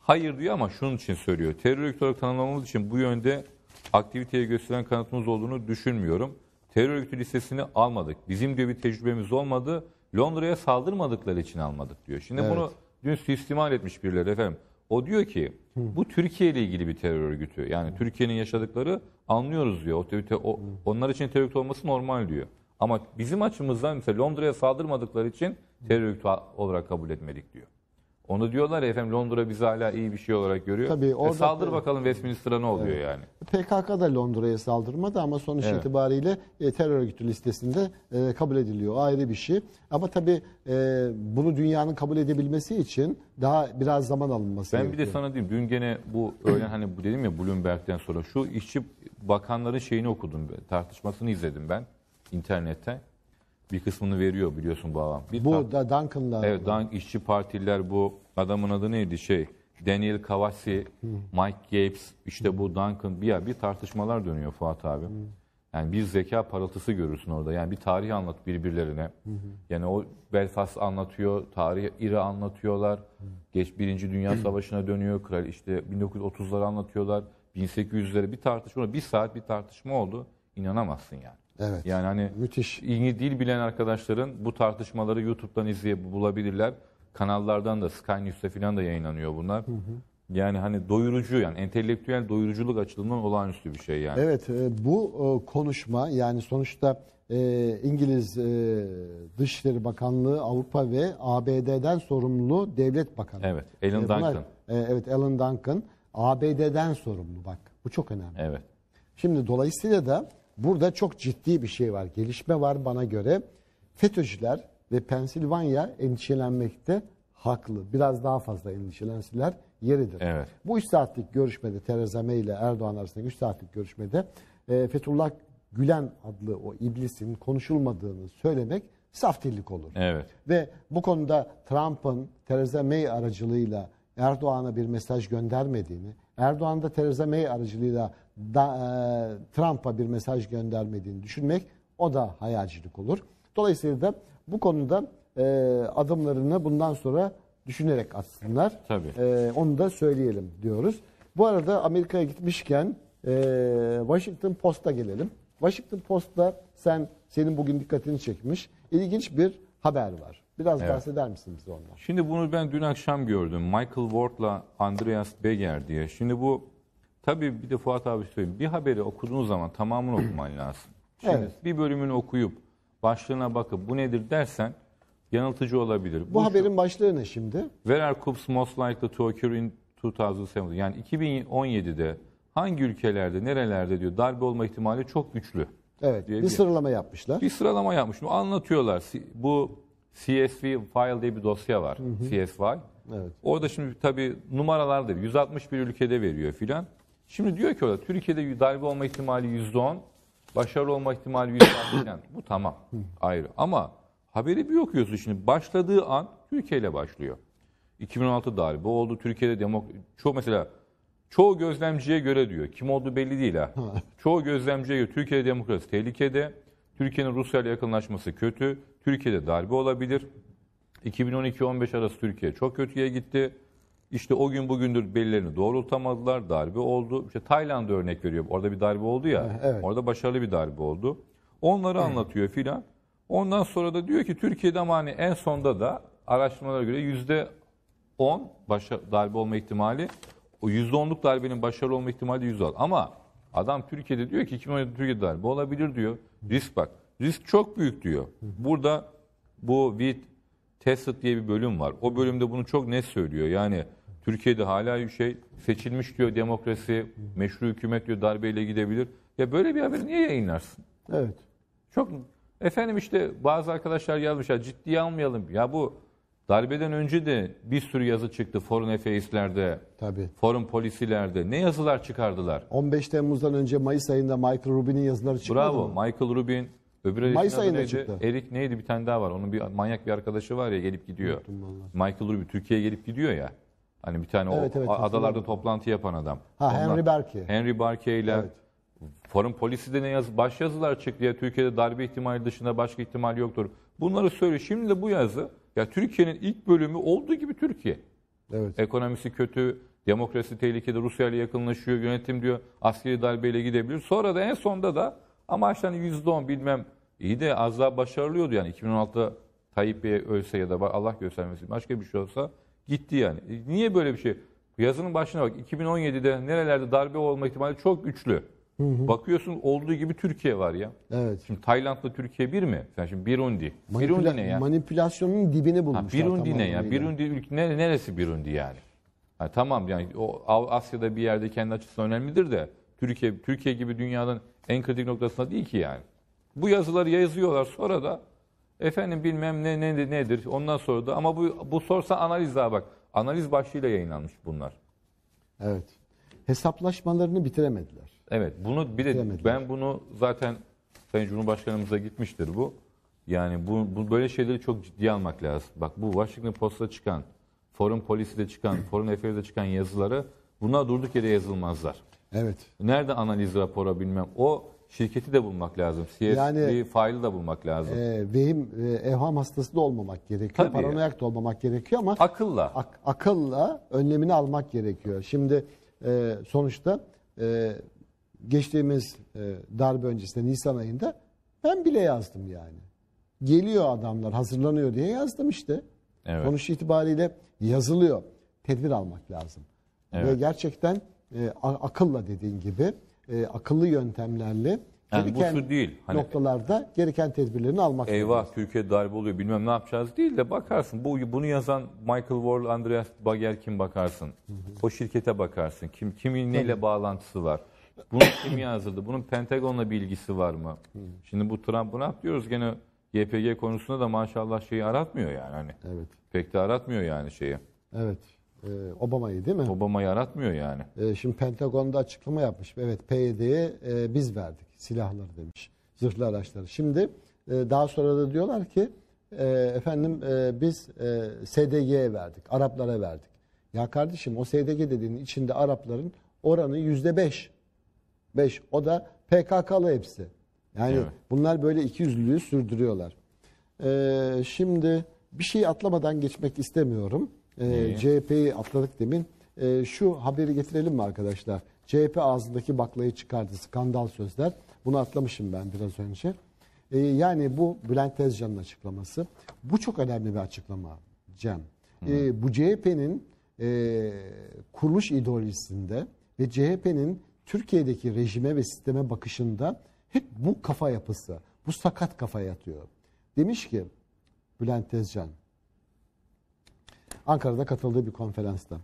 hayır diyor ama şunun için söylüyor. Terör örgütü olarak tanımlamamız için bu yönde aktiviteye gösteren kanıtımız olduğunu düşünmüyorum terör örgütü listesini almadık. Bizim gibi bir tecrübemiz olmadı. Londra'ya saldırmadıkları için almadık diyor. Şimdi evet. bunu dün suistimal etmiş birileri efendim. O diyor ki bu Türkiye ile ilgili bir terör örgütü. Yani Türkiye'nin yaşadıkları anlıyoruz diyor. O, o, onlar için terör örgütü olması normal diyor. Ama bizim açımızdan mesela Londra'ya saldırmadıkları için terör örgütü olarak kabul etmedik diyor. Onu diyorlar ya efendim Londra bizi hala iyi bir şey olarak görüyor. Tabii, e, orada, e saldır bakalım Westminster'a ne oluyor evet. yani. PKK da Londra'ya saldırmadı ama sonuç evet. itibariyle e, terör örgütü listesinde e, kabul ediliyor. ayrı bir şey. Ama tabii e, bunu dünyanın kabul edebilmesi için daha biraz zaman alınması ben gerekiyor. Ben bir de sana diyeyim dün gene bu öğlen hani bu dedim ya Bloomberg'den sonra şu işçi bakanların şeyini okudum tartışmasını izledim ben internette bir kısmını veriyor biliyorsun bu adam. Bir bu da Duncan'la. Evet Dunk, işçi partiler bu adamın adı neydi şey? Daniel Kavasi, Mike Gapes işte bu Duncan bir bir tartışmalar dönüyor Fuat abi. Yani bir zeka parıltısı görürsün orada. Yani bir tarih anlat birbirlerine. Hı Yani o Belfast anlatıyor, tarih İri anlatıyorlar. Geç Birinci Dünya hmm. Savaşı'na dönüyor. Kral işte 1930'ları anlatıyorlar. 1800'lere bir tartışma, bir saat bir tartışma oldu. İnanamazsın yani. Evet. Yani hani müthiş. İyi dil bilen arkadaşların bu tartışmaları YouTube'dan izleyip bulabilirler. Kanallardan da Sky News'te falan da yayınlanıyor bunlar. Hı hı. Yani hani doyurucu yani entelektüel doyuruculuk açılımından olağanüstü bir şey yani. Evet e, bu e, konuşma yani sonuçta e, İngiliz Dışişleri Bakanlığı Avrupa ve ABD'den sorumlu devlet bakanı. Evet Alan Bunlar, Duncan. Evet Alan Duncan ABD'den sorumlu bak bu çok önemli. Evet. Şimdi dolayısıyla da Burada çok ciddi bir şey var. Gelişme var bana göre. FETÖ'cüler ve Pensilvanya endişelenmekte haklı. Biraz daha fazla endişelensiler yeridir. Evet. Bu 3 saatlik görüşmede Theresa May ile Erdoğan arasındaki 3 saatlik görüşmede e, Fethullah Gülen adlı o iblisin konuşulmadığını söylemek saf dillik olur. Evet. Ve bu konuda Trump'ın Theresa May aracılığıyla Erdoğan'a bir mesaj göndermediğini, Erdoğan da Theresa May aracılığıyla da, e, Trump'a bir mesaj göndermediğini düşünmek o da hayalcilik olur. Dolayısıyla da bu konuda e, adımlarını bundan sonra düşünerek atsınlar. Tabii. E, onu da söyleyelim diyoruz. Bu arada Amerika'ya gitmişken e, Washington Post'a gelelim. Washington Post'ta sen senin bugün dikkatini çekmiş ilginç bir haber var. Biraz evet. bahseder misin bize ondan? Şimdi bunu ben dün akşam gördüm. Michael Ward'la Andreas Beger diye. Şimdi bu Tabii bir de Fuat abi söyleyeyim. Bir haberi okuduğun zaman tamamını okuman lazım. Şimdi Evet. bir bölümünü okuyup başlığına bakıp bu nedir dersen yanıltıcı olabilir. Bu, haberin başlığı ne şimdi? Where are coups most likely to occur in 2007? Yani 2017'de hangi ülkelerde, nerelerde diyor darbe olma ihtimali çok güçlü. Evet. Diye bir- Bir sıralama yapmışlar. Bir sıralama yapmış. Şimdi anlatıyorlar. Bu CSV file diye bir dosya var. CSV. Evet. Orada şimdi tabii numaralardır. 161 ülkede veriyor filan. Şimdi diyor ki orada Türkiye'de darbe olma ihtimali %10, başarılı olma ihtimali %10. Bu tamam ayrı. Ama haberi bir okuyorsun şimdi. Başladığı an Türkiye ile başlıyor. 2016 darbe oldu. Türkiye'de demok çoğu mesela çoğu gözlemciye göre diyor. Kim olduğu belli değil ha. çoğu gözlemciye göre Türkiye'de demokrasi tehlikede. Türkiye'nin Rusya ile yakınlaşması kötü. Türkiye'de darbe olabilir. 2012-15 arası Türkiye çok kötüye gitti. İşte o gün bugündür belirlerini doğrultamadılar, darbe oldu. İşte Tayland örnek veriyor. Orada bir darbe oldu ya. Evet. Orada başarılı bir darbe oldu. Onları evet. anlatıyor filan. Ondan sonra da diyor ki Türkiye'de ama hani en sonda da araştırmalara göre yüzde on darbe olma ihtimali o yüzde onluk darbenin başarılı olma ihtimali yüzde 10. Ama adam Türkiye'de diyor ki 2017 Türkiye'de darbe olabilir diyor. Risk bak. Risk çok büyük diyor. Burada bu with tested diye bir bölüm var. O bölümde bunu çok net söylüyor. Yani Türkiye'de hala bir şey seçilmiş diyor demokrasi, meşru hükümet diyor darbeyle gidebilir. Ya böyle bir haberi niye yayınlarsın? Evet. Çok efendim işte bazı arkadaşlar yazmışlar ciddiye almayalım. Ya bu darbeden önce de bir sürü yazı çıktı forum efeislerde, Tabii. forum polisilerde. Ne yazılar çıkardılar? 15 Temmuz'dan önce Mayıs ayında Michael Rubin'in yazıları çıktı. Bravo. Mı? Michael Rubin Öbür Mayıs ayında neydi? çıktı. Erik neydi bir tane daha var. Onun bir manyak bir arkadaşı var ya gelip gidiyor. Michael Rubin Türkiye'ye gelip gidiyor ya. Hani bir tane evet, o evet, adalarda toplantı yapan adam. Ha Ondan, Henry Berkey. Henry Berkey ile evet. Foreign Policy de ne yaz baş yazılar çıktı ya Türkiye'de darbe ihtimali dışında başka ihtimal yoktur. Bunları söyle. Şimdi de bu yazı ya Türkiye'nin ilk bölümü olduğu gibi Türkiye. Evet. Ekonomisi kötü, demokrasi tehlikede, Rusya ile yakınlaşıyor, yönetim diyor askeri darbeyle gidebilir. Sonra da en sonda da ama işte hani %10 bilmem iyi de az daha başarılıyordu yani 2016'da Tayyip Bey ölse ya da Allah göstermesin başka bir şey olsa Gitti yani. E, niye böyle bir şey? Yazının başına bak. 2017'de nerelerde darbe olma ihtimali çok güçlü. Hı hı. Bakıyorsun olduğu gibi Türkiye var ya. Evet. Şimdi Tayland'la Türkiye bir mi? Sen şimdi Birundi. Manipüla- Birundi ne ya? Manipülasyonun dibini bulmuşlar. Ha, Birundi ne ya? Birundi ülke, ne, neresi Birundi yani? Ha, tamam yani o Asya'da bir yerde kendi açısından önemlidir de Türkiye Türkiye gibi dünyanın en kritik noktasında değil ki yani. Bu yazıları yazıyorlar sonra da Efendim bilmem ne, ne nedir ondan sonra da ama bu, bu sorsa analiz daha bak. Analiz başlığıyla yayınlanmış bunlar. Evet. Hesaplaşmalarını bitiremediler. Evet. Bunu bir de ben bunu zaten Sayın Cumhurbaşkanımıza gitmiştir bu. Yani bu, bu böyle şeyleri çok ciddiye almak lazım. Bak bu Washington posta çıkan, Foreign Policy'de çıkan, Foreign Affairs'de çıkan yazıları bunlar durduk yere yazılmazlar. Evet. Nerede analiz rapora bilmem. O Şirketi de bulmak lazım. CSV yani, faili de bulmak lazım. E, vehim, e, evham hastası da olmamak gerekiyor. Tabii. Paranoyak da olmamak gerekiyor ama akılla ak, akılla önlemini almak gerekiyor. Şimdi e, sonuçta e, geçtiğimiz e, darbe öncesinde Nisan ayında ben bile yazdım yani. Geliyor adamlar hazırlanıyor diye yazdım işte. Evet. Sonuç itibariyle yazılıyor. Tedbir almak lazım. Evet. Ve gerçekten e, akılla dediğin gibi e, akıllı yöntemlerle yani gereken bu değil. Hani, noktalarda gereken tedbirlerini almak Eyvah zorundasın. Türkiye darbe oluyor bilmem ne yapacağız değil de bakarsın. Bu Bunu yazan Michael Ward Andreas Bagger kim bakarsın. Hı hı. O şirkete bakarsın. Kim Kimin neyle Tabii. bağlantısı var. Bunu kim yazdırdı? Bunun Pentagon'la bir ilgisi var mı? Hı. Hmm. Şimdi bu Trump bunu yapıyoruz gene YPG konusunda da maşallah şeyi aratmıyor yani. Hani. Evet. Pek de aratmıyor yani şeyi. Evet. Ee, Obama'yı değil mi? Obama yaratmıyor yani. Ee, şimdi Pentagon'da açıklama yapmış. Evet PYD'ye e, biz verdik silahları demiş. Zırhlı araçları. Şimdi e, daha sonra da diyorlar ki e, efendim biz SDG'ye verdik. Araplara verdik. Ya kardeşim o SDG dediğin içinde Arapların oranı yüzde beş. Beş. O da PKK'lı hepsi. Yani evet. bunlar böyle ikiyüzlülüğü sürdürüyorlar. Ee, şimdi bir şey atlamadan geçmek istemiyorum e, ee, CHP'yi atladık demin. E, şu haberi getirelim mi arkadaşlar? CHP ağzındaki baklayı çıkardı. Skandal sözler. Bunu atlamışım ben biraz önce. E, yani bu Bülent Tezcan'ın açıklaması. Bu çok önemli bir açıklama Cem. E, bu CHP'nin e, kuruluş ideolojisinde ve CHP'nin Türkiye'deki rejime ve sisteme bakışında hep bu kafa yapısı, bu sakat kafa yatıyor. Demiş ki Bülent Tezcan, Ankara'da katıldığı bir konferansta.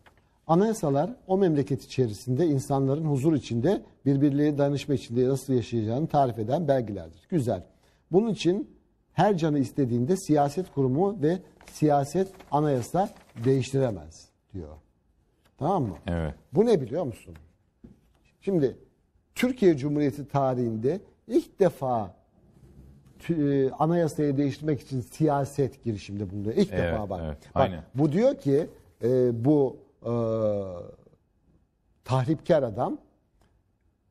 Anayasalar o memleket içerisinde insanların huzur içinde birbirleri danışma içinde nasıl yaşayacağını tarif eden belgelerdir. Güzel. Bunun için her canı istediğinde siyaset kurumu ve siyaset anayasa değiştiremez diyor. Tamam mı? Evet. Bu ne biliyor musun? Şimdi Türkiye Cumhuriyeti tarihinde ilk defa e, anayasayı değiştirmek için siyaset girişimde bulunuyor. İlk Evet, defa bak. evet, bak bu diyor ki e, bu e, tahripkar adam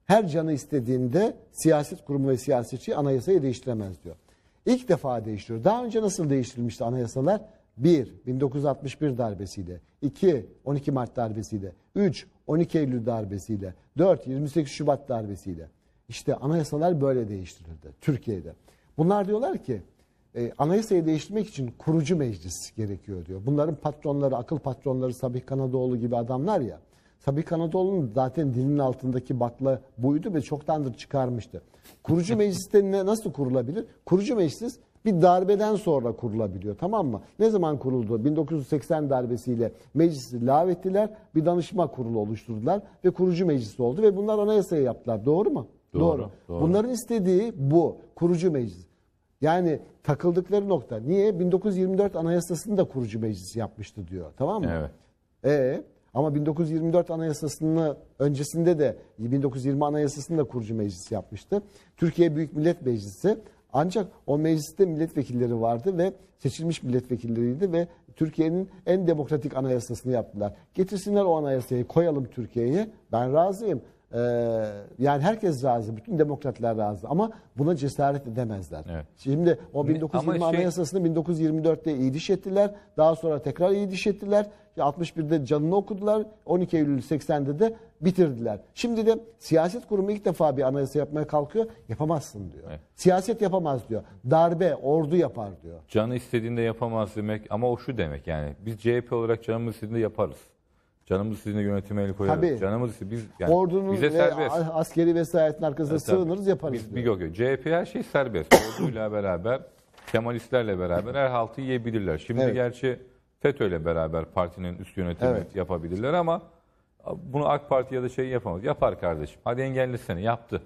her canı istediğinde siyaset kurumu ve siyasetçi anayasayı değiştiremez diyor. İlk defa değiştiriyor. Daha önce nasıl değiştirilmişti anayasalar? 1. 1961 darbesiyle. 2. 12 Mart darbesiyle. 3. 12 Eylül darbesiyle. 4. 28 Şubat darbesiyle. İşte anayasalar böyle değiştirildi Türkiye'de. Bunlar diyorlar ki e, anayasayı değiştirmek için kurucu meclis gerekiyor diyor. Bunların patronları, akıl patronları Sabih Kanadoğlu gibi adamlar ya. Sabih Kanadoğlu'nun zaten dilinin altındaki bakla buydu ve çoktandır çıkarmıştı. Kurucu mecliste ne, nasıl kurulabilir? Kurucu meclis bir darbeden sonra kurulabiliyor tamam mı? Ne zaman kuruldu? 1980 darbesiyle meclisi lağvettiler, bir danışma kurulu oluşturdular ve kurucu meclis oldu ve bunlar anayasayı yaptılar. Doğru mu? Doğru, doğru. Bunların istediği bu. Kurucu meclis. Yani takıldıkları nokta. Niye? 1924 Anayasası'nı da kurucu meclis yapmıştı diyor. Tamam mı? Evet. Ee, ama 1924 Anayasası'nı öncesinde de 1920 Anayasası'nı da kurucu meclis yapmıştı. Türkiye Büyük Millet Meclisi ancak o mecliste milletvekilleri vardı ve seçilmiş milletvekilleriydi ve Türkiye'nin en demokratik anayasasını yaptılar. Getirsinler o anayasayı koyalım Türkiye'ye. Ben razıyım. Ee, yani herkes razı, bütün demokratlar razı ama buna cesaret edemezler. Evet. Şimdi o 1920 ama Anayasasını şey... 1924'te iyiliş ettiler, daha sonra tekrar iyiliş ettiler, 61'de canını okudular, 12 Eylül 80'de de bitirdiler. Şimdi de siyaset kurumu ilk defa bir anayasa yapmaya kalkıyor, yapamazsın diyor. Evet. Siyaset yapamaz diyor, darbe, ordu yapar diyor. Canı istediğinde yapamaz demek ama o şu demek yani biz CHP olarak canımız istediğinde yaparız. Canımız sizinle yönetime el koyarız. Tabii. Canımız biz yani Ordunun bize ve askeri vesayetin arkasında evet, sığınırız yaparız. Biz, diyor. yok yok. CHP her şey serbest. Orduyla beraber, Kemalistlerle beraber her haltı yiyebilirler. Şimdi evet. gerçi FETÖ'yle beraber partinin üst yönetimi evet. yapabilirler ama bunu AK Parti ya da şey yapamaz. Yapar kardeşim. Hadi engellesene. Yaptı.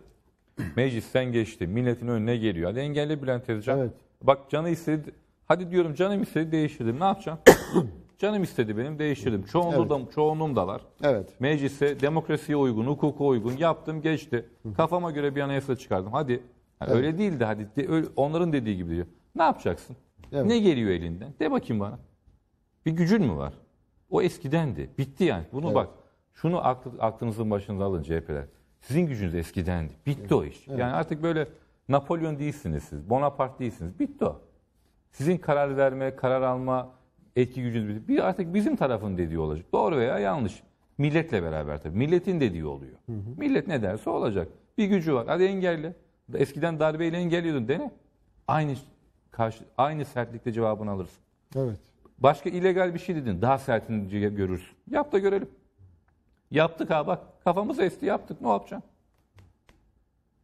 Meclisten geçti. Milletin önüne geliyor. Hadi engelle Bülent Tezcan. Evet. Bak canı istedi. Hadi diyorum canım istedi değiştirdim. Ne yapacağım? Canım istedi benim değiştirdim. Çoğunluğu da, da var. Evet. Meclise demokrasiye uygun, hukuka uygun yaptım geçti. Kafama göre bir anayasa çıkardım. Hadi Yani öyle değil de hadi de- öyle- onların dediği gibi diyor. Ne yapacaksın? Evet. Ne geliyor elinden? De bakayım bana. Bir gücün mü var? O eskidendi. Bitti yani. Bunu bak. Şunu aklı- aklınızın başınıza alın CHP'ler. Sizin gücünüz eskidendi. Bitti o iş. Yani artık böyle Napolyon değilsiniz siz. Bonaparte değilsiniz. Bitti o. Sizin karar verme, karar alma etki gücünüz bir artık bizim tarafın dediği olacak. Doğru veya yanlış. Milletle beraber tabii. Milletin dediği oluyor. Hı hı. Millet ne derse olacak. Bir gücü var. Hadi engelle. Eskiden darbeyle engelliyordun. Dene. Aynı karşı, aynı sertlikte cevabını alırsın. Evet. Başka illegal bir şey dedin. Daha sertince görürsün. Yap da görelim. Yaptık ha bak. Kafamız esti yaptık. Ne yapacaksın?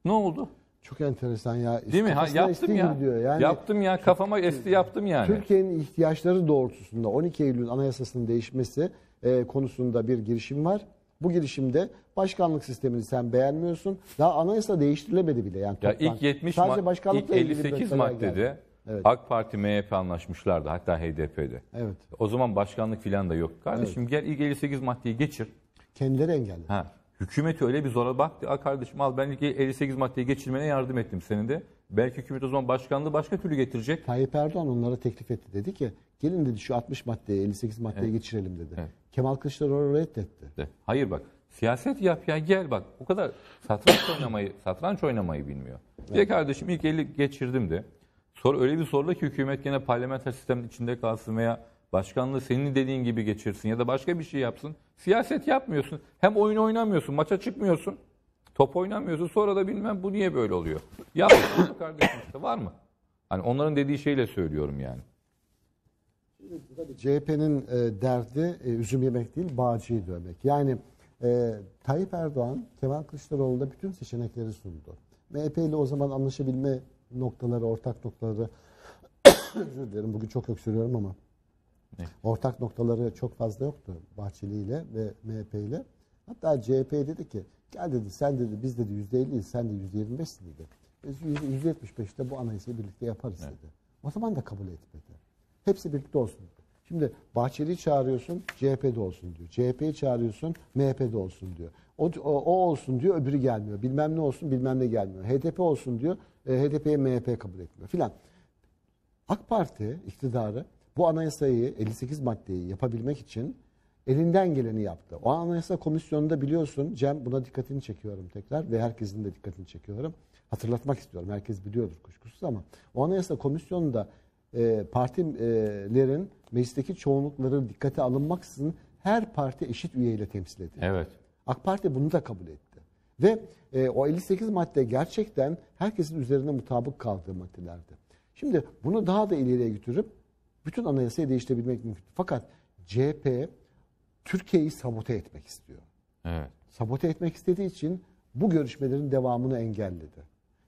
Ne oldu? Çok enteresan ya. Değil mi? Ha, yaptım ya. Diyor. Yani yaptım ya. Kafama esti yaptım yani. Türkiye'nin ihtiyaçları doğrultusunda 12 Eylül Anayasası'nın değişmesi e, konusunda bir girişim var. Bu girişimde başkanlık sistemini sen beğenmiyorsun. Daha anayasa değiştirilemedi bile. Yani ya ilk 70 Sadece başkanlıkla ilk 58 maddede geldi. Evet. AK Parti MHP anlaşmışlardı hatta HDP'de. Evet. O zaman başkanlık filan da yok. Kardeşim evet. gel ilk 58 maddeyi geçir. Kendileri engelledi. Ha. Hükümeti öyle bir zora baktı. A kardeşim al ben 58 maddeyi geçirmene yardım ettim senin de. Belki hükümet o zaman başkanlığı başka türlü getirecek. Tayyip Erdoğan onlara teklif etti. Dedi ki gelin dedi şu 60 maddeyi, 58 maddeye evet. geçirelim dedi. Evet. Kemal Kılıçdaroğlu reddetti. De. Hayır bak siyaset yap ya gel bak o kadar satranç oynamayı satranç oynamayı bilmiyor. Evet. Ya kardeşim ilk 50 geçirdim de. Sonra öyle bir zorla ki hükümet gene parlamenter sistemin içinde kalsın veya Başkanlığı senin dediğin gibi geçirsin ya da başka bir şey yapsın. Siyaset yapmıyorsun. Hem oyun oynamıyorsun, maça çıkmıyorsun. Top oynamıyorsun. Sonra da bilmem bu niye böyle oluyor. Ya kardeşim işte var mı? Hani onların dediği şeyle söylüyorum yani. CHP'nin e, derdi e, üzüm yemek değil, bağcıyı dövmek. Yani e, Tayyip Erdoğan, Kemal Kılıçdaroğlu'na bütün seçenekleri sundu. MHP ile o zaman anlaşabilme noktaları, ortak noktaları özür dilerim bugün çok öksürüyorum ama Evet. Ortak noktaları çok fazla yoktu Bahçeli ile ve MHP ile. Hatta CHP dedi ki gel dedi sen dedi biz dedi yüzde elliyiz sen de yüzde yirmi beşsin dedi. Biz yüzde yetmiş bu anayasayı birlikte yaparız evet. dedi. O zaman da kabul etmedi. Hepsi birlikte olsun dedi. Şimdi Bahçeli'yi çağırıyorsun CHP'de olsun diyor. CHP'yi çağırıyorsun MHP'de olsun diyor. O, o, o olsun diyor öbürü gelmiyor. Bilmem ne olsun bilmem ne gelmiyor. HDP olsun diyor. E, HDP'ye MHP kabul etmiyor filan. AK Parti iktidarı bu anayasayı 58 maddeyi yapabilmek için elinden geleni yaptı. O anayasa komisyonunda biliyorsun Cem buna dikkatini çekiyorum tekrar ve herkesin de dikkatini çekiyorum. Hatırlatmak istiyorum. Herkes biliyordur kuşkusuz ama o anayasa komisyonunda e, partilerin meclisteki çoğunlukları dikkate alınmaksızın her parti eşit üyeyle temsil edildi. Evet. AK Parti bunu da kabul etti. Ve e, o 58 madde gerçekten herkesin üzerine mutabık kaldığı maddelerdi. Şimdi bunu daha da ileriye götürüp bütün anayasayı değiştirebilmek mümkün. Fakat CHP Türkiye'yi sabote etmek istiyor. Evet. Sabote etmek istediği için bu görüşmelerin devamını engelledi.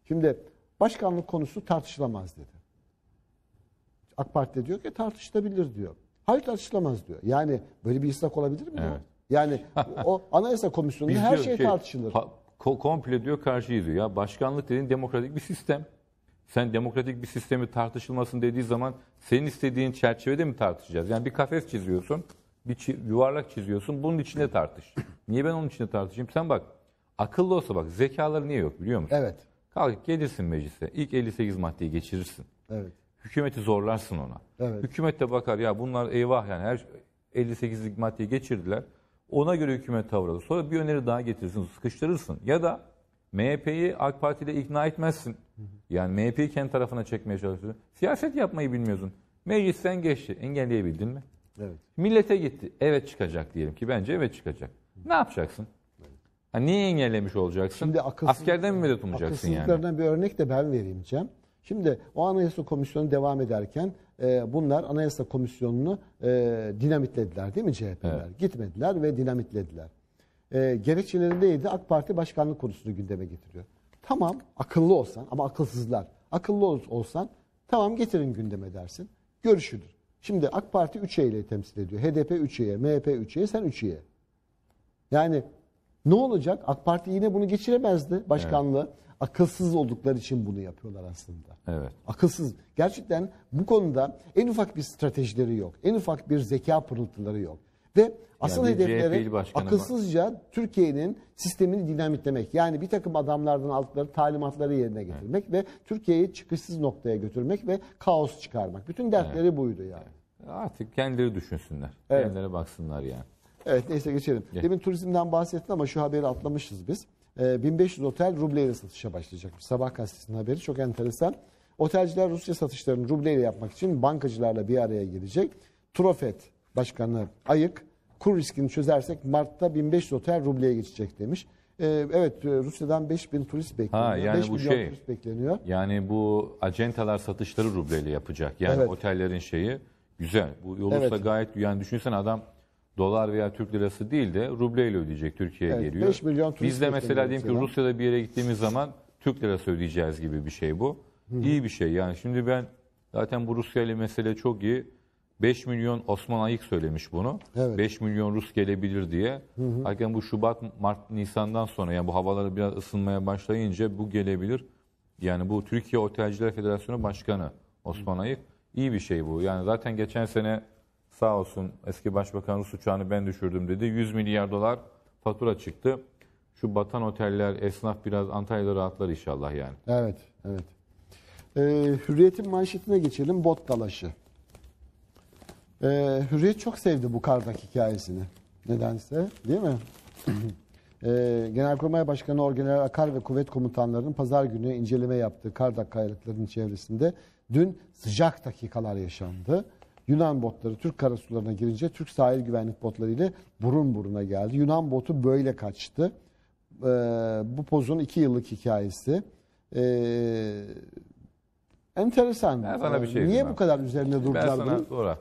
Şimdi başkanlık konusu tartışılamaz dedi. AK Parti de diyor ki tartışılabilir diyor. Hayır tartışılamaz diyor. Yani böyle bir ıslak olabilir mi? Evet. Yani o anayasa komisyonunda her şey, şey tartışılır. Komple diyor karşıyız diyor. Ya başkanlık dediğin demokratik bir sistem. Sen demokratik bir sistemi tartışılmasın dediği zaman senin istediğin çerçevede mi tartışacağız? Yani bir kafes çiziyorsun, bir yuvarlak çiziyorsun. Bunun içinde tartış. Niye ben onun içinde tartışayım? Sen bak akıllı olsa bak zekaları niye yok biliyor musun? Evet. Kalk gelirsin meclise. ilk 58 maddeyi geçirirsin. Evet. Hükümeti zorlarsın ona. Evet. Hükümet de bakar ya bunlar eyvah yani her 58 maddeyi geçirdiler. Ona göre hükümet tavır alır. Sonra bir öneri daha getirirsin, sıkıştırırsın. Ya da MHP'yi AK Parti ile ikna etmezsin. Yani MHP'yi kendi tarafına çekmeye çalışıyorsun. Siyaset yapmayı bilmiyorsun. Meclisten geçti. Engelleyebildin mi? Evet. Millete gitti. Evet çıkacak diyelim ki. Bence evet çıkacak. Ne yapacaksın? Ha, niye engellemiş olacaksın? Şimdi akılsız, Askerden mi medet umacaksın yani? bir örnek de ben vereyim Cem. Şimdi o anayasa komisyonu devam ederken e, bunlar anayasa komisyonunu e, dinamitlediler değil mi CHP'ler? Evet. Gitmediler ve dinamitlediler e, ee, gerekçeleri neydi? AK Parti başkanlık konusunu gündeme getiriyor. Tamam akıllı olsan ama akılsızlar. Akıllı olsan tamam getirin gündeme dersin. Görüşülür. Şimdi AK Parti 3 ile temsil ediyor. HDP 3 3'ye, MHP 3 3'ye, sen 3 3'ye. Yani ne olacak? AK Parti yine bunu geçiremezdi başkanlığı. Evet. Akılsız oldukları için bunu yapıyorlar aslında. Evet. Akılsız. Gerçekten bu konuda en ufak bir stratejileri yok. En ufak bir zeka pırıltıları yok. Ve asıl yani hedefleri akılsızca Türkiye'nin sistemini dinamitlemek. Yani bir takım adamlardan aldıkları talimatları yerine getirmek evet. ve Türkiye'yi çıkışsız noktaya götürmek ve kaos çıkarmak. Bütün dertleri evet. buydu yani. Artık kendileri düşünsünler. Evet. Kendileri baksınlar yani. Evet neyse geçelim. Geç. Demin turizmden bahsettin ama şu haberi atlamışız biz. 1500 ee, otel rubleyle satışa başlayacakmış. Sabah gazetesinin haberi çok enteresan. Otelciler Rusya satışlarını rubleyle yapmak için bankacılarla bir araya gelecek. Trofet Başkanı Ayık kur riskini çözersek Mart'ta 1500 otel rubleye geçecek demiş. Ee, evet e, Rusya'dan 5000 turist bekleniyor. Ha, yani 5 bu milyon şey, turist bekleniyor. Yani bu acentalar satışları rubleyle yapacak. Yani evet. otellerin şeyi güzel. Bu olursa evet. gayet yani düşünsen adam dolar veya Türk lirası değil de rubleyle ödeyecek Türkiye'ye evet, geliyor. 5 milyon turist Biz de mesela diyelim ki Rusya'da bir yere gittiğimiz zaman Türk lirası ödeyeceğiz gibi bir şey bu. Hı. İyi bir şey yani. Şimdi ben zaten bu Rusya ile mesele çok iyi. 5 milyon Osman Ayık söylemiş bunu. Evet. 5 milyon Rus gelebilir diye. Hı Hakikaten bu Şubat, Mart, Nisan'dan sonra yani bu havaları biraz ısınmaya başlayınca bu gelebilir. Yani bu Türkiye Otelciler Federasyonu Başkanı Osman Ayık. İyi bir şey bu. Yani zaten geçen sene sağ olsun eski başbakan Rus uçağını ben düşürdüm dedi. 100 milyar dolar fatura çıktı. Şu batan oteller, esnaf biraz Antalya'da rahatlar inşallah yani. Evet, evet. Ee, hürriyetin manşetine geçelim. Bot dalaşı. E, Hürriyet çok sevdi bu Karnak hikayesini. Nedense değil mi? e, Genelkurmay Başkanı Orgeneral Akar ve kuvvet komutanlarının pazar günü inceleme yaptığı Kardak kayalıklarının çevresinde dün sıcak dakikalar yaşandı. Yunan botları Türk karasularına girince Türk sahil güvenlik botları ile burun buruna geldi. Yunan botu böyle kaçtı. Ee, bu pozun iki yıllık hikayesi. Ee, enteresan. Ben sana bir şey Niye bu kadar üzerinde durdular? Ben sana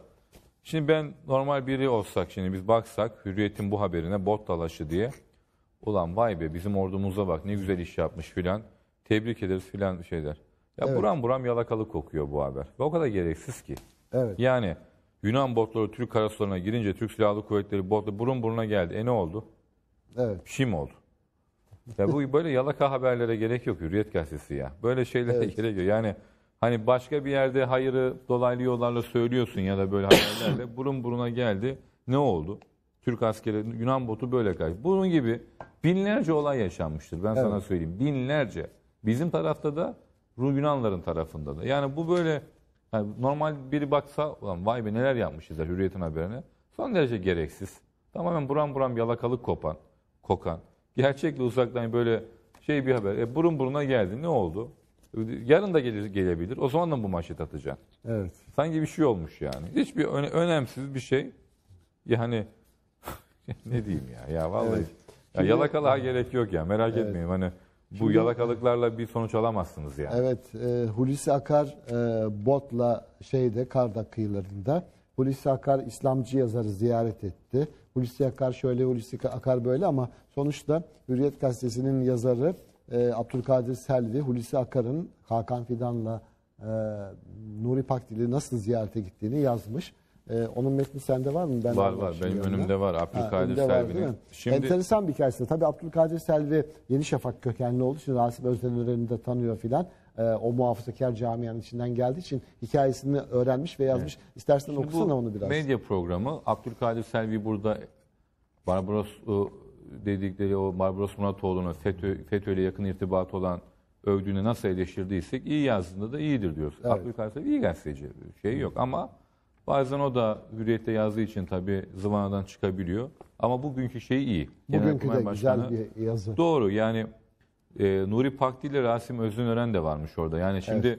Şimdi ben normal biri olsak, şimdi biz baksak Hürriyet'in bu haberine bot dalaşı diye ulan vay be bizim ordumuza bak ne güzel iş yapmış filan tebrik ederiz filan şeyler. Ya evet. buram buram yalakalı kokuyor bu haber. Ve o kadar gereksiz ki. Evet. Yani Yunan botları Türk karasularına girince Türk Silahlı Kuvvetleri botları burun buruna geldi. E ne oldu? Evet. Bir şey oldu? Ya bu böyle yalaka haberlere gerek yok Hürriyet gazetesi ya. Böyle şeylere evet. gerek yok. Yani Hani başka bir yerde hayırı dolaylı yollarla söylüyorsun ya da böyle haberlerle burun buruna geldi. Ne oldu? Türk askeri Yunan botu böyle kaç. Bunun gibi binlerce olay yaşanmıştır. Ben evet. sana söyleyeyim. Binlerce. Bizim tarafta da Ru Yunanların tarafında da. Yani bu böyle yani normal biri baksa ulan vay be neler yapmışız ya Hürriyet'in haberine. Son derece gereksiz. Tamamen buram buram yalakalık kopan, kokan. Gerçekle uzaktan böyle şey bir haber. E burun buruna geldi. Ne oldu? Yarın da gele, gelebilir. O zaman da bu manşet atacaksın. Evet. Sanki bir şey olmuş yani. Hiçbir öne, önemsiz bir şey. Yani ne diyeyim ya? Ya vallahi evet. ya yalakalığa gerek yok ya. Merak evet. etmeyin. Hani bu Şimdi, yalakalıklarla bir sonuç alamazsınız yani. Evet. E, Hulusi Akar e, botla şeyde Kardak kıyılarında Hulusi Akar İslamcı yazarı ziyaret etti. Hulusi Akar şöyle, Hulusi Akar böyle ama sonuçta Hürriyet Gazetesi'nin yazarı ee, Abdülkadir Selvi, Hulusi Akar'ın Hakan Fidan'la e, Nuri Pakdil'i nasıl ziyarete gittiğini yazmış. Ee, onun metni sende var mı? Ben var var. Benim yanına. önümde var. Abdülkadir Selvi'nin. Şimdi... Enteresan bir hikayesi. Tabii Abdülkadir Selvi Yeni Şafak kökenli olduğu için Rasip Özdemir'i de tanıyor filan. Ee, o muhafazakar camianın içinden geldiği için hikayesini öğrenmiş ve yazmış. Evet. İstersen Şimdi okusana onu biraz. Medya programı Abdülkadir Selvi burada Barbaros ıı, dedikleri o Barbaros Muratoğlu'na FETÖ, FETÖ ile yakın irtibatı olan övdüğünü nasıl eleştirdiysek iyi yazdığında da iyidir diyoruz. Evet. Abdülkadir iyi gazeteci şey yok ama bazen o da hürriyette yazdığı için tabii zıvanadan çıkabiliyor. Ama bugünkü şey iyi. Bugünkü Genel de Başkanı, güzel bir yazı. Doğru yani e, Nuri Pakti ile Rasim Özünören de varmış orada. Yani şimdi evet.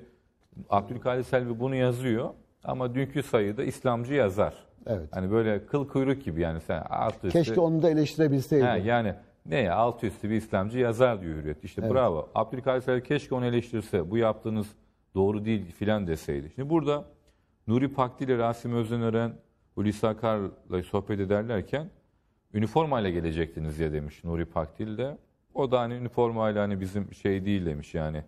Abdülkadir Selvi bunu yazıyor ama dünkü sayıda İslamcı yazar. Evet. Hani böyle kıl kuyruk gibi yani sen alt üstü. Keşke onu da eleştirebilseydi. yani ne ya alt üstü bir İslamcı yazar diyor Hürriyet. İşte evet. bravo. Abdülkadir Selvi keşke onu eleştirse bu yaptığınız doğru değil filan deseydi. Şimdi burada Nuri Pakdi ile Rasim Özenören Hulusi Akar'la sohbet ederlerken üniformayla gelecektiniz ya demiş Nuri Pakdil de. O da hani üniformayla hani bizim şey değil demiş yani.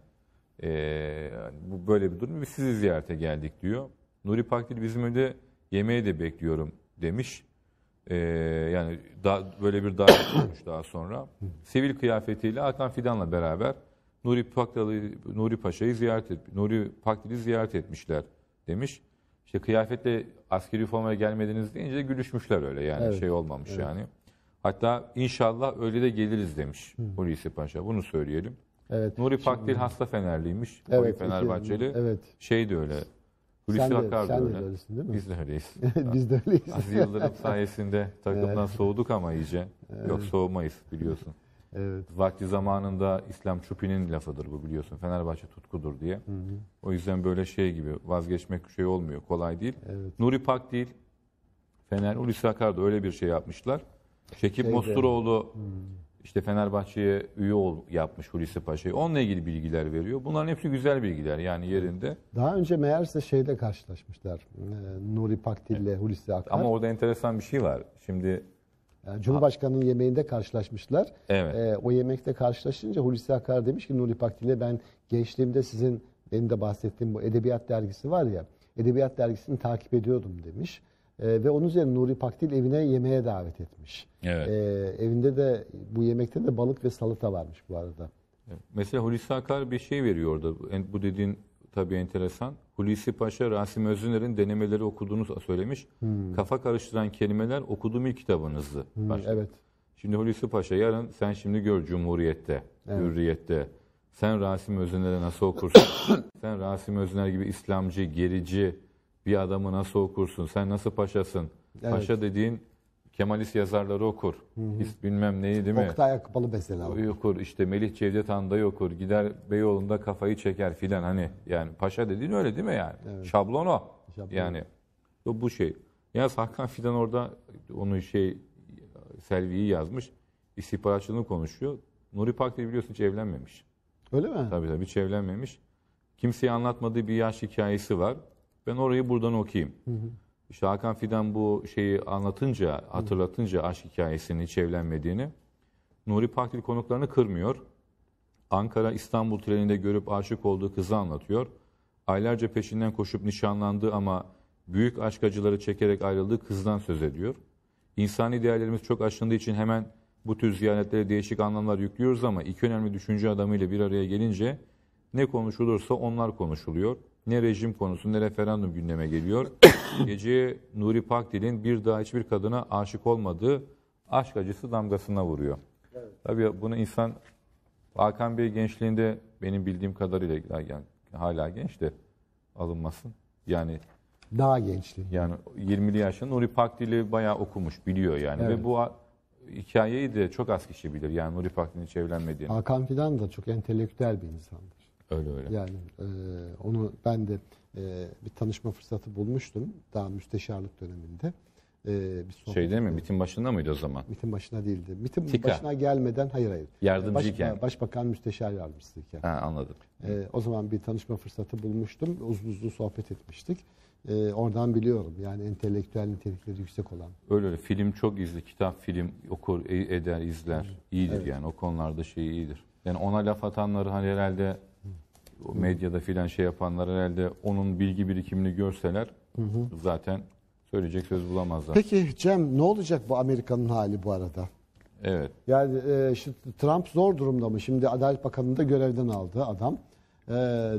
Ee, bu böyle bir durum. Biz sizi ziyarete geldik diyor. Nuri Pakdil bizim öyle yemeği de bekliyorum demiş. Ee, yani da, böyle bir davet olmuş daha sonra. Sivil kıyafetiyle Hakan Fidan'la beraber Nuri, Pakdali, Nuri Paşa'yı ziyaret et, Nuri Pakdil'i ziyaret etmişler demiş. İşte kıyafetle askeri formaya gelmediniz deyince gülüşmüşler öyle yani evet. şey olmamış evet. yani. Hatta inşallah öyle de geliriz demiş Hı. Hulusi Paşa. Bunu söyleyelim. Evet. Nuri Pakdil hasta Fenerliymiş. Evet, Koyu Fenerbahçeli. Evet. Şey de öyle Hulusi sen de, Akar sen öyle. de öylesin değil mi? Biz de öyleyiz. Biz de öyleyiz. Aziz Yıldırım sayesinde takımdan evet. soğuduk ama iyice. Evet. Yok soğumayız biliyorsun. Evet. Vakti zamanında İslam Çupi'nin lafıdır bu biliyorsun. Fenerbahçe tutkudur diye. Hı hı. O yüzden böyle şey gibi vazgeçmek şey olmuyor. Kolay değil. Evet. Nuri Pak değil. Fener Hulusi Akar da öyle bir şey yapmışlar. çekip Şeyde, Mosturoğlu hı işte Fenerbahçe'ye üye ol, yapmış Hulusi Paşa'yı. Onunla ilgili bilgiler veriyor. Bunların hepsi güzel bilgiler yani yerinde. Daha önce meğerse şeyde karşılaşmışlar. Ee, Nuri Pakdil ile evet. Hulusi Akar. Ama orada enteresan bir şey var. Şimdi yani Cumhurbaşkanı'nın yemeğinde karşılaşmışlar. Evet. Ee, o yemekte karşılaşınca Hulusi Akar demiş ki Nuri Pakdil'e ben gençliğimde sizin benim de bahsettiğim bu Edebiyat Dergisi var ya. Edebiyat Dergisi'ni takip ediyordum demiş. E, ve onun üzerine Nuri Pakdil evine yemeğe davet etmiş. Evet. E, evinde de bu yemekte de balık ve salata varmış bu arada. Mesela Hulusi Akar bir şey veriyordu. Bu dediğin tabii enteresan. Hulusi Paşa Rasim Özüner'in denemeleri okuduğunu söylemiş. Hmm. Kafa karıştıran kelimeler okuduğum ilk kitabınızdı. Hmm, evet. Şimdi Hulusi Paşa yarın sen şimdi gör Cumhuriyet'te, evet. Hürriyet'te. Sen Rasim Özüner'e nasıl okursun? sen Rasim Özüner gibi İslamcı, gerici, bir adamı nasıl okursun? Sen nasıl paşasın? Evet. Paşa dediğin Kemalist yazarları okur. Hı hı. Bilmem neyi değil mi? Oktay Akbalı mesela. Okur. okur. İşte Melih Cevdet Anday okur. Gider Beyoğlu'nda kafayı çeker filan hani. Yani paşa dediğin öyle değil mi yani? Evet. Şablon o. Şablon. Yani bu şey. Ya Hakan Fidan orada onu şey Selvi'yi yazmış. İstihbaratçılığını konuşuyor. Nuri Pakdil biliyorsun hiç evlenmemiş. Öyle mi? Tabii tabii hiç evlenmemiş. Kimseye anlatmadığı bir yaş hikayesi var. Ben orayı buradan okuyayım. Hı hı. İşte Hakan Fidan bu şeyi anlatınca, hatırlatınca aşk hikayesinin hiç evlenmediğini Nuri Pakdil konuklarını kırmıyor. Ankara İstanbul treninde görüp aşık olduğu kızı anlatıyor. Aylarca peşinden koşup nişanlandığı ama büyük aşk acıları çekerek ayrıldığı kızdan söz ediyor. İnsani değerlerimiz çok aşındığı için hemen bu tür ziyaretlere değişik anlamlar yüklüyoruz ama iki önemli düşünce adamıyla bir araya gelince ne konuşulursa onlar konuşuluyor ne rejim konusu ne referandum gündeme geliyor. Gece Nuri Pakdil'in bir daha hiçbir kadına aşık olmadığı aşk acısı damgasına vuruyor. Evet. Tabii bunu insan Hakan Bey gençliğinde benim bildiğim kadarıyla yani hala genç de alınmasın. Yani daha gençti. Yani 20'li yaşında Nuri Pakdil'i bayağı okumuş, biliyor yani evet. ve bu hikayeyi de çok az kişi bilir. Yani Nuri Pakdil'in hiç evlenmediğini. Hakan Fidan da çok entelektüel bir insandı. Öyle öyle. Yani e, onu ben de e, bir tanışma fırsatı bulmuştum daha müsteşarlık döneminde. E, bir sohbet Şeyde mi? MIT'in başında mıydı o zaman? MIT'in başına değildi. MIT'in Tika. başına gelmeden hayır hayır. E, Yardımcıyken. Baş, başbakan müsteşar yardımcısıyken. Ha, anladım. E, o zaman bir tanışma fırsatı bulmuştum. Uzun uzun sohbet etmiştik. E, oradan biliyorum. Yani entelektüel nitelikleri yüksek olan. Öyle öyle. Film çok izli. Kitap, film okur, e, eder, izler. İyidir evet. yani. O konularda şey iyidir. Yani ona laf atanları hani herhalde o medyada filan şey yapanlar herhalde onun bilgi birikimini görseler hı hı. zaten söyleyecek söz bulamazlar. Peki Cem ne olacak bu Amerika'nın hali bu arada? Evet. Yani e, şu, Trump zor durumda mı? Şimdi Adalet Bakanı'nı da görevden aldı adam. E,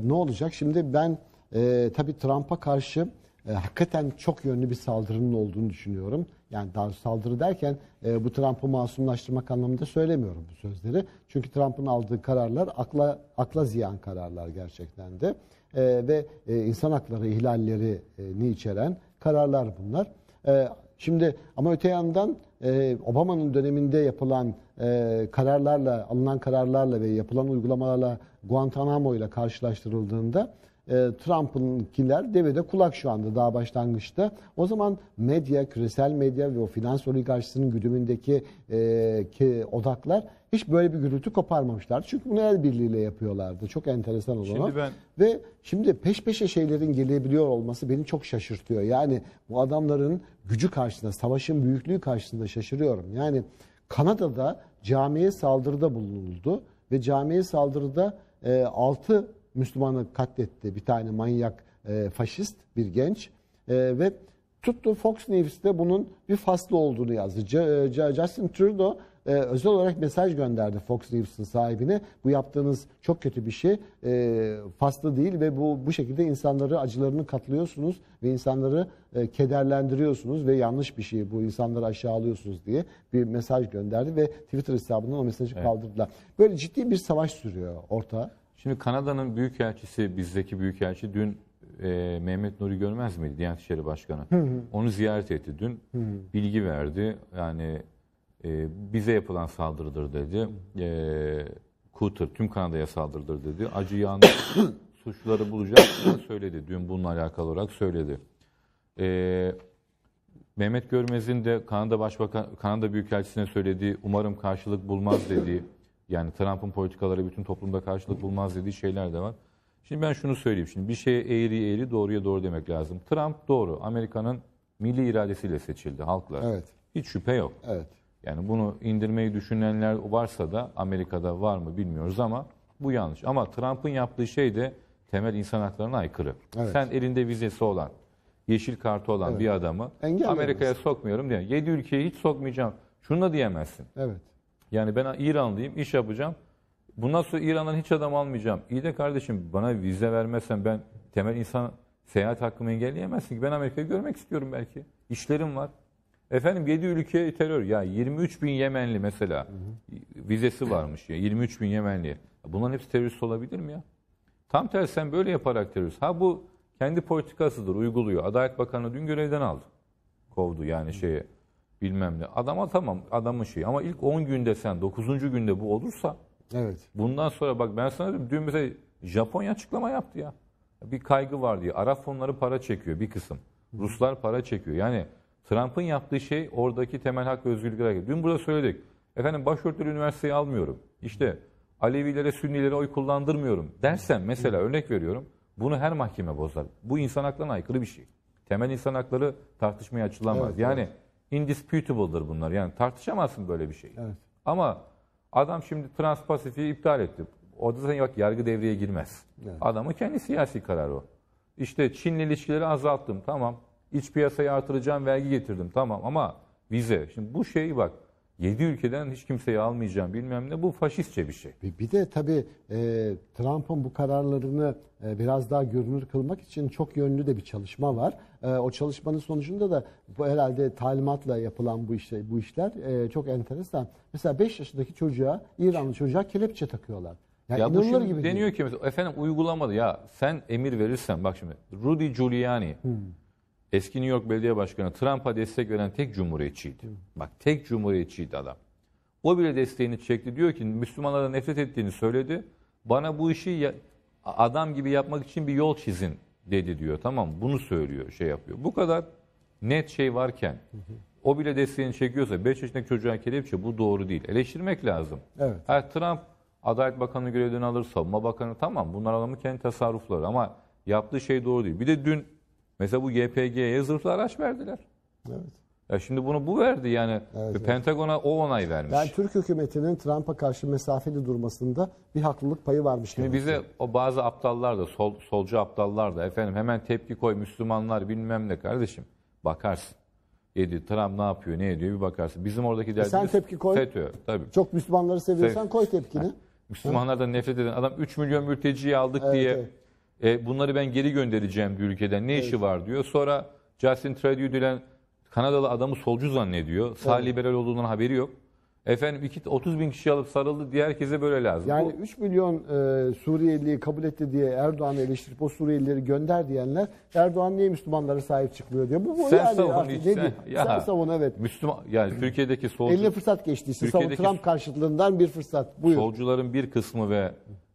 ne olacak? Şimdi ben e, tabii Trump'a karşı e, hakikaten çok yönlü bir saldırının olduğunu düşünüyorum. Yani dar saldırı derken e, bu Trump'ı masumlaştırmak anlamında söylemiyorum bu sözleri. Çünkü Trump'ın aldığı kararlar akla akla ziyan kararlar gerçekten de. E, ve e, insan hakları ihlallerini e, içeren kararlar bunlar. E, şimdi ama öte yandan e, Obama'nın döneminde yapılan e, kararlarla, alınan kararlarla ve yapılan uygulamalarla Guantanamo ile karşılaştırıldığında e, Trump'ınkiler devede kulak şu anda daha başlangıçta. O zaman medya, küresel medya ve o finans oligarşisinin güdümündeki e, ki odaklar hiç böyle bir gürültü koparmamışlardı. Çünkü bunu el birliğiyle yapıyorlardı. Çok enteresan olan şimdi ben... Ve şimdi peş peşe şeylerin gelebiliyor olması beni çok şaşırtıyor. Yani bu adamların gücü karşısında, savaşın büyüklüğü karşısında şaşırıyorum. Yani Kanada'da camiye saldırıda bulunuldu ve camiye saldırıda e, 6 Müslümanı katletti bir tane manyak e, faşist bir genç e, ve tuttu Fox News'te bunun bir faslı olduğunu yazdı. C e, C Justin Trudeau e, özel olarak mesaj gönderdi Fox News'un sahibine. Bu yaptığınız çok kötü bir şey. E, faslı değil ve bu bu şekilde insanları acılarını katlıyorsunuz ve insanları e, kederlendiriyorsunuz ve yanlış bir şey bu insanları aşağılıyorsunuz diye bir mesaj gönderdi ve Twitter hesabından o mesajı evet. kaldırdılar. Böyle ciddi bir savaş sürüyor orta. Şimdi Kanada'nın büyükelçisi, bizdeki büyükelçi dün e, Mehmet Nuri Görmez miydi Diyanet İşleri Başkanı? Hı hı. Onu ziyaret etti dün. Hı hı. Bilgi verdi. Yani e, bize yapılan saldırıdır dedi. E, Cooter tüm Kanada'ya saldırıdır dedi. Acı yağını suçları bulacak söyledi. Dün bununla alakalı olarak söyledi. E, Mehmet Görmez'in de Kanada Başbakan Kanada Büyükelçisi'ne söylediği umarım karşılık bulmaz dediği yani Trump'ın politikaları bütün toplumda karşılık bulmaz dediği şeyler de var. Şimdi ben şunu söyleyeyim. Şimdi bir şeye eğri eğri doğruya doğru demek lazım. Trump doğru. Amerika'nın milli iradesiyle seçildi halkla. Evet. Hiç şüphe yok. Evet. Yani bunu indirmeyi düşünenler varsa da Amerika'da var mı bilmiyoruz ama bu yanlış. Ama Trump'ın yaptığı şey de temel insan haklarına aykırı. Evet. Sen elinde vizesi olan, yeşil kartı olan evet. bir adamı Amerika'ya sokmuyorum diye. 7 ülkeyi hiç sokmayacağım. Şunu da diyemezsin. Evet. Yani ben İranlıyım, iş yapacağım. Bundan sonra İran'dan hiç adam almayacağım. İyi de kardeşim bana vize vermezsen ben temel insan seyahat hakkımı engelleyemezsin ki. Ben Amerika'yı görmek istiyorum belki. İşlerim var. Efendim 7 ülke terör. Ya 23 bin Yemenli mesela hı hı. vizesi varmış ya 23 bin Yemenli. Bunların hepsi terörist olabilir mi ya? Tam tersi sen böyle yaparak terörist. Ha bu kendi politikasıdır uyguluyor. Adalet Bakanı dün görevden aldı. Kovdu yani şeye bilmem ne. Adama tamam adamın şeyi ama ilk 10 günde sen 9. günde bu olursa evet. bundan sonra bak ben sana dedim dün mesela Japonya açıklama yaptı ya. Bir kaygı var diye. Arap fonları para çekiyor bir kısım. Ruslar para çekiyor. Yani Trump'ın yaptığı şey oradaki temel hak ve özgürlüklere geliyor. Dün burada söyledik. Efendim başörtülü üniversiteyi almıyorum. İşte Alevilere, Sünnilere oy kullandırmıyorum dersen mesela örnek veriyorum. Bunu her mahkeme bozar. Bu insan haklarına aykırı bir şey. Temel insan hakları tartışmaya açılamaz. Evet, yani evet indisputable'dır bunlar. Yani tartışamazsın böyle bir şey. Evet. Ama adam şimdi Transpasifik'i iptal etti. Orada sen yok yargı devreye girmez. Evet. Adamın kendi siyasi kararı o. İşte Çin'le ilişkileri azalttım tamam. İç piyasayı artıracağım vergi getirdim tamam ama vize. Şimdi bu şeyi bak Yedi ülkeden hiç kimseyi almayacağım bilmem ne bu faşistçe bir şey. Bir, bir de tabii e, Trump'ın bu kararlarını e, biraz daha görünür kılmak için çok yönlü de bir çalışma var. E, o çalışmanın sonucunda da bu herhalde talimatla yapılan bu işler, bu işler e, çok enteresan. Mesela 5 yaşındaki çocuğa, İranlı çocuğa kelepçe takıyorlar. Yani ya bu şimdi gibi deniyor değil. ki mesela, efendim uygulamadı ya sen emir verirsen bak şimdi Rudy Giuliani hmm eski New York Belediye Başkanı Trump'a destek veren tek cumhuriyetçiydi. Bak tek cumhuriyetçiydi adam. O bile desteğini çekti. Diyor ki Müslümanlara nefret ettiğini söyledi. Bana bu işi adam gibi yapmak için bir yol çizin dedi diyor. Tamam bunu söylüyor şey yapıyor. Bu kadar net şey varken o bile desteğini çekiyorsa 5 yaşındaki çocuğa kelepçe bu doğru değil. Eleştirmek lazım. Evet. Ha, Trump Adalet Bakanı görevden alır, Savunma Bakanı tamam bunlar adamın kendi tasarrufları ama yaptığı şey doğru değil. Bir de dün Mesela bu YPG'ye zırhlı araç verdiler. Evet. Ya şimdi bunu bu verdi yani evet, evet. Pentagon'a o onay vermiş. Yani Türk hükümetinin Trump'a karşı mesafeli durmasında bir haklılık payı varmış. Şimdi bize o bazı aptallar da sol, solcu aptallar da efendim hemen tepki koy Müslümanlar bilmem ne kardeşim bakarsın. Yedi Trump ne yapıyor ne ediyor bir bakarsın. Bizim oradaki derdimiz e sen tepki koy. FETÖ tabii. Çok Müslümanları seviyorsan Se koy tepkini. Ha. Müslümanlardan nefret eden adam 3 milyon mülteciyi aldık evet, diye evet e, bunları ben geri göndereceğim bir ülkeden. Ne evet. işi var diyor. Sonra Justin Trudeau denen Kanadalı adamı solcu zannediyor. Sağ evet. liberal olduğundan haberi yok. Efendim iki, 30 bin kişi alıp sarıldı Diğer herkese böyle lazım. Yani Bu, 3 milyon e, Suriyeliyi kabul etti diye Erdoğan'ı eleştirip o Suriyelileri gönder diyenler Erdoğan niye Müslümanlara sahip çıkmıyor diyor. Bu, bu sen yani savun. hiç, ne sen, ya, sen savun evet. Müslüman yani Türkiye'deki solcu. Eline fırsat geçti işte. savun Trump karşıtlığından bir fırsat. Buyur. Solcuların bir kısmı ve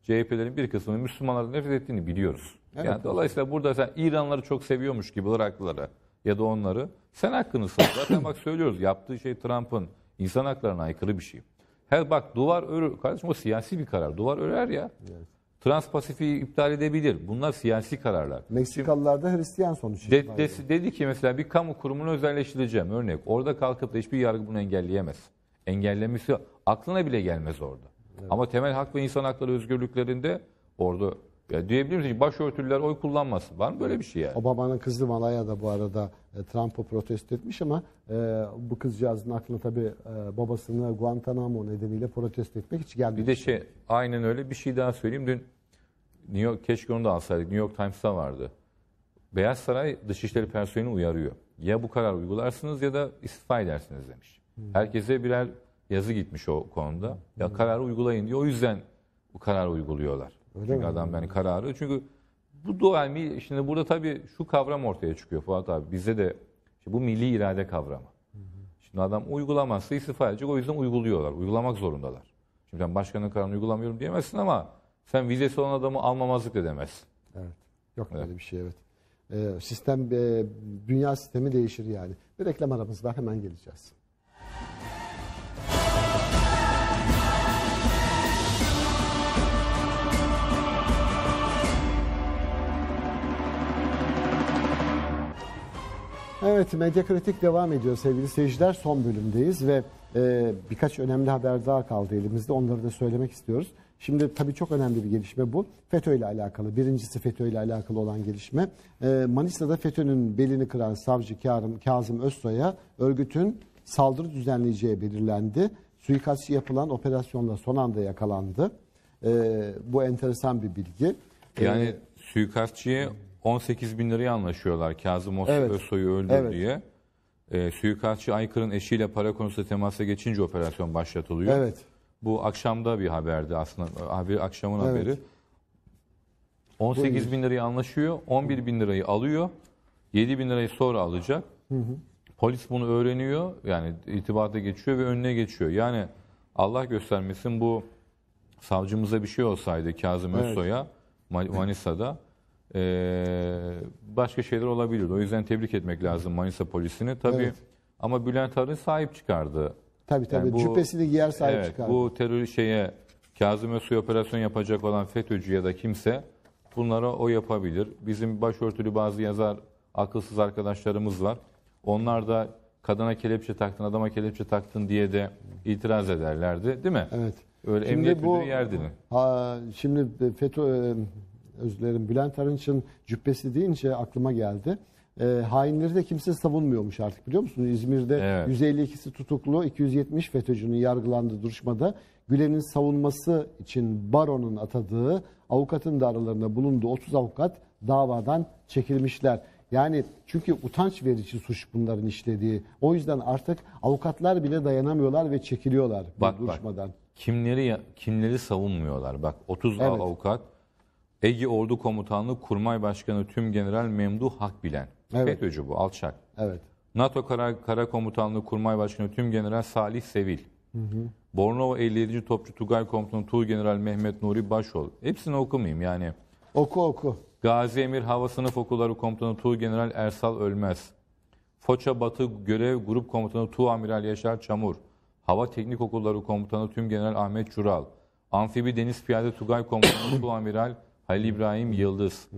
CHP'lerin bir kısmının Müslümanlardan nefret ettiğini biliyoruz. Evet, yani dolayısıyla burada sen İranları çok seviyormuş gibi Iraklıları ya da onları sen hakkını sav. Zaten bak söylüyoruz yaptığı şey Trump'ın insan haklarına aykırı bir şey. Her bak duvar örür. Kardeşim o siyasi bir karar. Duvar örer ya. Evet. Transpasifiyi iptal edebilir. Bunlar siyasi kararlar. Meksikalılar da Hristiyan sonuç. De, de, dedi ki mesela bir kamu kurumunu özelleştireceğim örnek. Orada kalkıp da hiçbir yargı bunu engelleyemez. Engellemesi aklına bile gelmez orada. Evet. Ama temel hak ve insan hakları özgürlüklerinde orada ya diyebilir misin ki başörtüler oy kullanmasın? Var mı böyle bir şey yani? Obama'nın kızı Malaya'da bu arada e, Trump'ı protesto etmiş ama e, bu kızcağızın aklına tabii e, babasını Guantanamo nedeniyle protesto etmek hiç gelmedi. Bir de şey aynen öyle bir şey daha söyleyeyim. Dün New York, keşke onu da alsaydık. New York Times'ta vardı. Beyaz Saray Dışişleri personelini uyarıyor. Ya bu karar uygularsınız ya da istifa edersiniz demiş. Herkese birer yazı gitmiş o konuda. Ya hmm. kararı uygulayın diyor. O yüzden bu kararı uyguluyorlar. Öyle çünkü mi? adam yani kararı. Çünkü bu doelmi şimdi burada tabii şu kavram ortaya çıkıyor Fuat abi. Bizde de işte bu milli irade kavramı. Şimdi adam uygulamazsa istifa edecek. O yüzden uyguluyorlar. Uygulamak zorundalar. Şimdi sen başkanın kararını uygulamıyorum diyemezsin ama sen vizesi olan adamı almamazlık da demezsin. Evet. Yok evet. böyle bir şey evet. Ee, sistem, e, dünya sistemi değişir yani. Bir reklam aramız var hemen geleceğiz. Evet Medya Kritik devam ediyor sevgili seyirciler. Son bölümdeyiz ve e, birkaç önemli haber daha kaldı elimizde. Onları da söylemek istiyoruz. Şimdi tabii çok önemli bir gelişme bu. FETÖ ile alakalı. Birincisi FETÖ ile alakalı olan gelişme. E, Manisa'da FETÖ'nün belini kıran savcı Kazım, Kazım Özsoy'a örgütün saldırı düzenleyeceği belirlendi. Suikastçı yapılan operasyonla son anda yakalandı. E, bu enteresan bir bilgi. E, yani suikastçıya 18 bin liraya anlaşıyorlar Kazım Osu Evet. Özsoy'u öldür Evet. diye. E, suikastçı Aykır'ın eşiyle para konusunda temasa geçince operasyon başlatılıyor. Evet. Bu akşamda bir haberdi aslında. Haberi, akşamın Evet. haberi. 18 bin lirayı anlaşıyor. 11 bin lirayı alıyor. 7 bin lirayı sonra alacak. Polis bunu öğreniyor. Yani itibata geçiyor ve önüne geçiyor. Yani Allah göstermesin bu savcımıza bir şey olsaydı Kazım Evet. Özsoy'a Ma- Manisa'da ee, başka şeyler olabilirdi. O yüzden tebrik etmek lazım Manisa polisini. Tabii evet. ama Bülent Arın sahip çıkardı. Tabii tabii. Yani bu, Cübbesini giyer sahip evet, çıkardı. Bu terör şeye Kazım Özsoy operasyon yapacak olan FETÖ'cü ya da kimse bunlara o yapabilir. Bizim başörtülü bazı yazar akılsız arkadaşlarımız var. Onlar da kadına kelepçe taktın, adama kelepçe taktın diye de itiraz ederlerdi, değil mi? Evet. Öyle şimdi emniyet bu, müdürü yerdini. Ha, şimdi FETÖ özür dilerim Bülent Arınç'ın cübbesi deyince aklıma geldi. E, hainleri de kimse savunmuyormuş artık biliyor musunuz? İzmir'de evet. 152'si tutuklu, 270 FETÖ'cünün yargılandığı duruşmada Gülen'in savunması için baronun atadığı avukatın da aralarında bulunduğu 30 avukat davadan çekilmişler. Yani çünkü utanç verici suç bunların işlediği. O yüzden artık avukatlar bile dayanamıyorlar ve çekiliyorlar bak, bu duruşmadan. Bak, kimleri kimleri savunmuyorlar? Bak 30 evet. avukat Ege Ordu Komutanlığı Kurmay Başkanı Tüm General Memduh Hakbilen. Evet. FETÖ'cü bu, alçak. Evet. NATO Kara, Kara Komutanlığı Kurmay Başkanı Tüm General Salih Sevil. Hı hı. Bornova 57. Topçu Tugay Komutanı Tuğ General Mehmet Nuri Başol. Hepsini okumayayım yani. Oku oku. Gazi Emir Hava Sınıf Okulları Komutanı Tuğ General Ersal Ölmez. Foça Batı Görev Grup Komutanı Tuğ Amiral Yaşar Çamur. Hava Teknik Okulları Komutanı Tüm General Ahmet Çural. Amfibi Deniz Piyade Tugay Komutanı Tuğ Amiral Halil İbrahim Yıldız,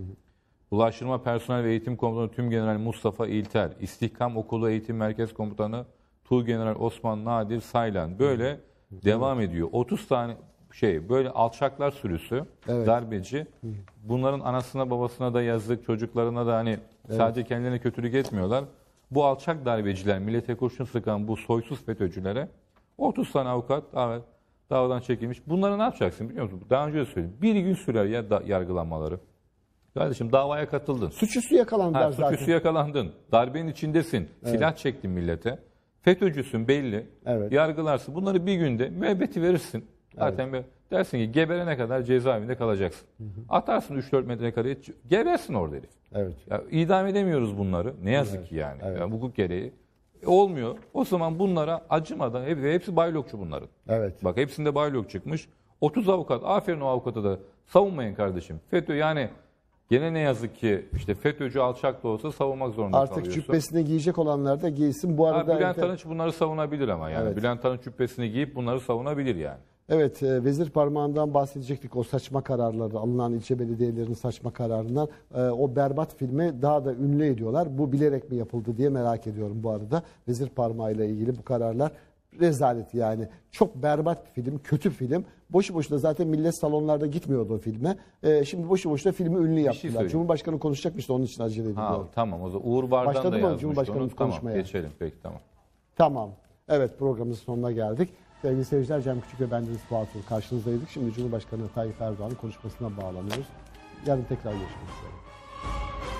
Ulaştırma Personel ve Eğitim Komutanı Tüm General Mustafa İlter, İstihkam Okulu Eğitim Merkez Komutanı Tuğ General Osman Nadir Saylan. Böyle devam ediyor. 30 tane şey böyle alçaklar sürüsü, evet. darbeci. Bunların anasına babasına da yazdık, çocuklarına da hani evet. sadece kendilerine kötülük etmiyorlar. Bu alçak darbeciler, millete kurşun sıkan bu soysuz FETÖ'cülere 30 tane avukat, evet, davadan çekilmiş. Bunları ne yapacaksın biliyor musun? Daha önce de söyledim. Bir gün sürer ya da yargılanmaları. Kardeşim davaya katıldın. Suçüstü yakalandın. ha, zaten. Suçüstü yakalandın. Darbenin içindesin. Evet. Silah çektin millete. FETÖ'cüsün belli. Evet. Yargılarsın. Bunları bir günde müebbeti verirsin. Zaten evet. dersin ki geberene kadar cezaevinde kalacaksın. Hı hı. Atarsın 3-4 metrekareye. Gebersin orada herif. Evet. Ya, idam edemiyoruz bunları. Ne yazık evet. ki yani. Evet. yani hukuk gereği. E, olmuyor. O zaman bunlara acımadan hepsi hepsi baylokçu bunların. Evet. Bak hepsinde baylok çıkmış. 30 avukat. Aferin o avukata da. Savunmayın kardeşim. FETÖ yani gene ne yazık ki işte FETÖ'cü alçak da olsa savunmak zorunda Artık kalıyorsun. cübbesini giyecek olanlar da giysin. Bu arada ha, Bülent inter... bunları savunabilir ama yani. Evet. Bülent Arınç cübbesini giyip bunları savunabilir yani. Evet, e, vezir parmağından bahsedecektik o saçma kararları alınan ilçe belediyelerinin saçma kararından. E, o berbat filmi daha da ünlü ediyorlar. Bu bilerek mi yapıldı diye merak ediyorum bu arada. Vezir parmağıyla ilgili bu kararlar rezalet yani. Çok berbat bir film, kötü film. Boşu boşuna zaten millet salonlarda gitmiyordu o filme. E, şimdi boşu boşuna filmi ünlü şey yaptılar. söyleyeyim. Cumhurbaşkanı konuşacakmış da onun için acele Ha, ediliyor. tamam o zaman Uğur Başladı Bardan mı da yazmıştı Cumhurbaşkanımız onu. Tamam konuşmaya? geçelim peki tamam. Tamam. Evet programımızın sonuna geldik. Sevgili seyirciler Cem Küçük ve bendeniz Fuat Uğur karşınızdaydık. Şimdi Cumhurbaşkanı Tayyip Erdoğan'ın konuşmasına bağlanıyoruz. Yarın tekrar görüşmek üzere.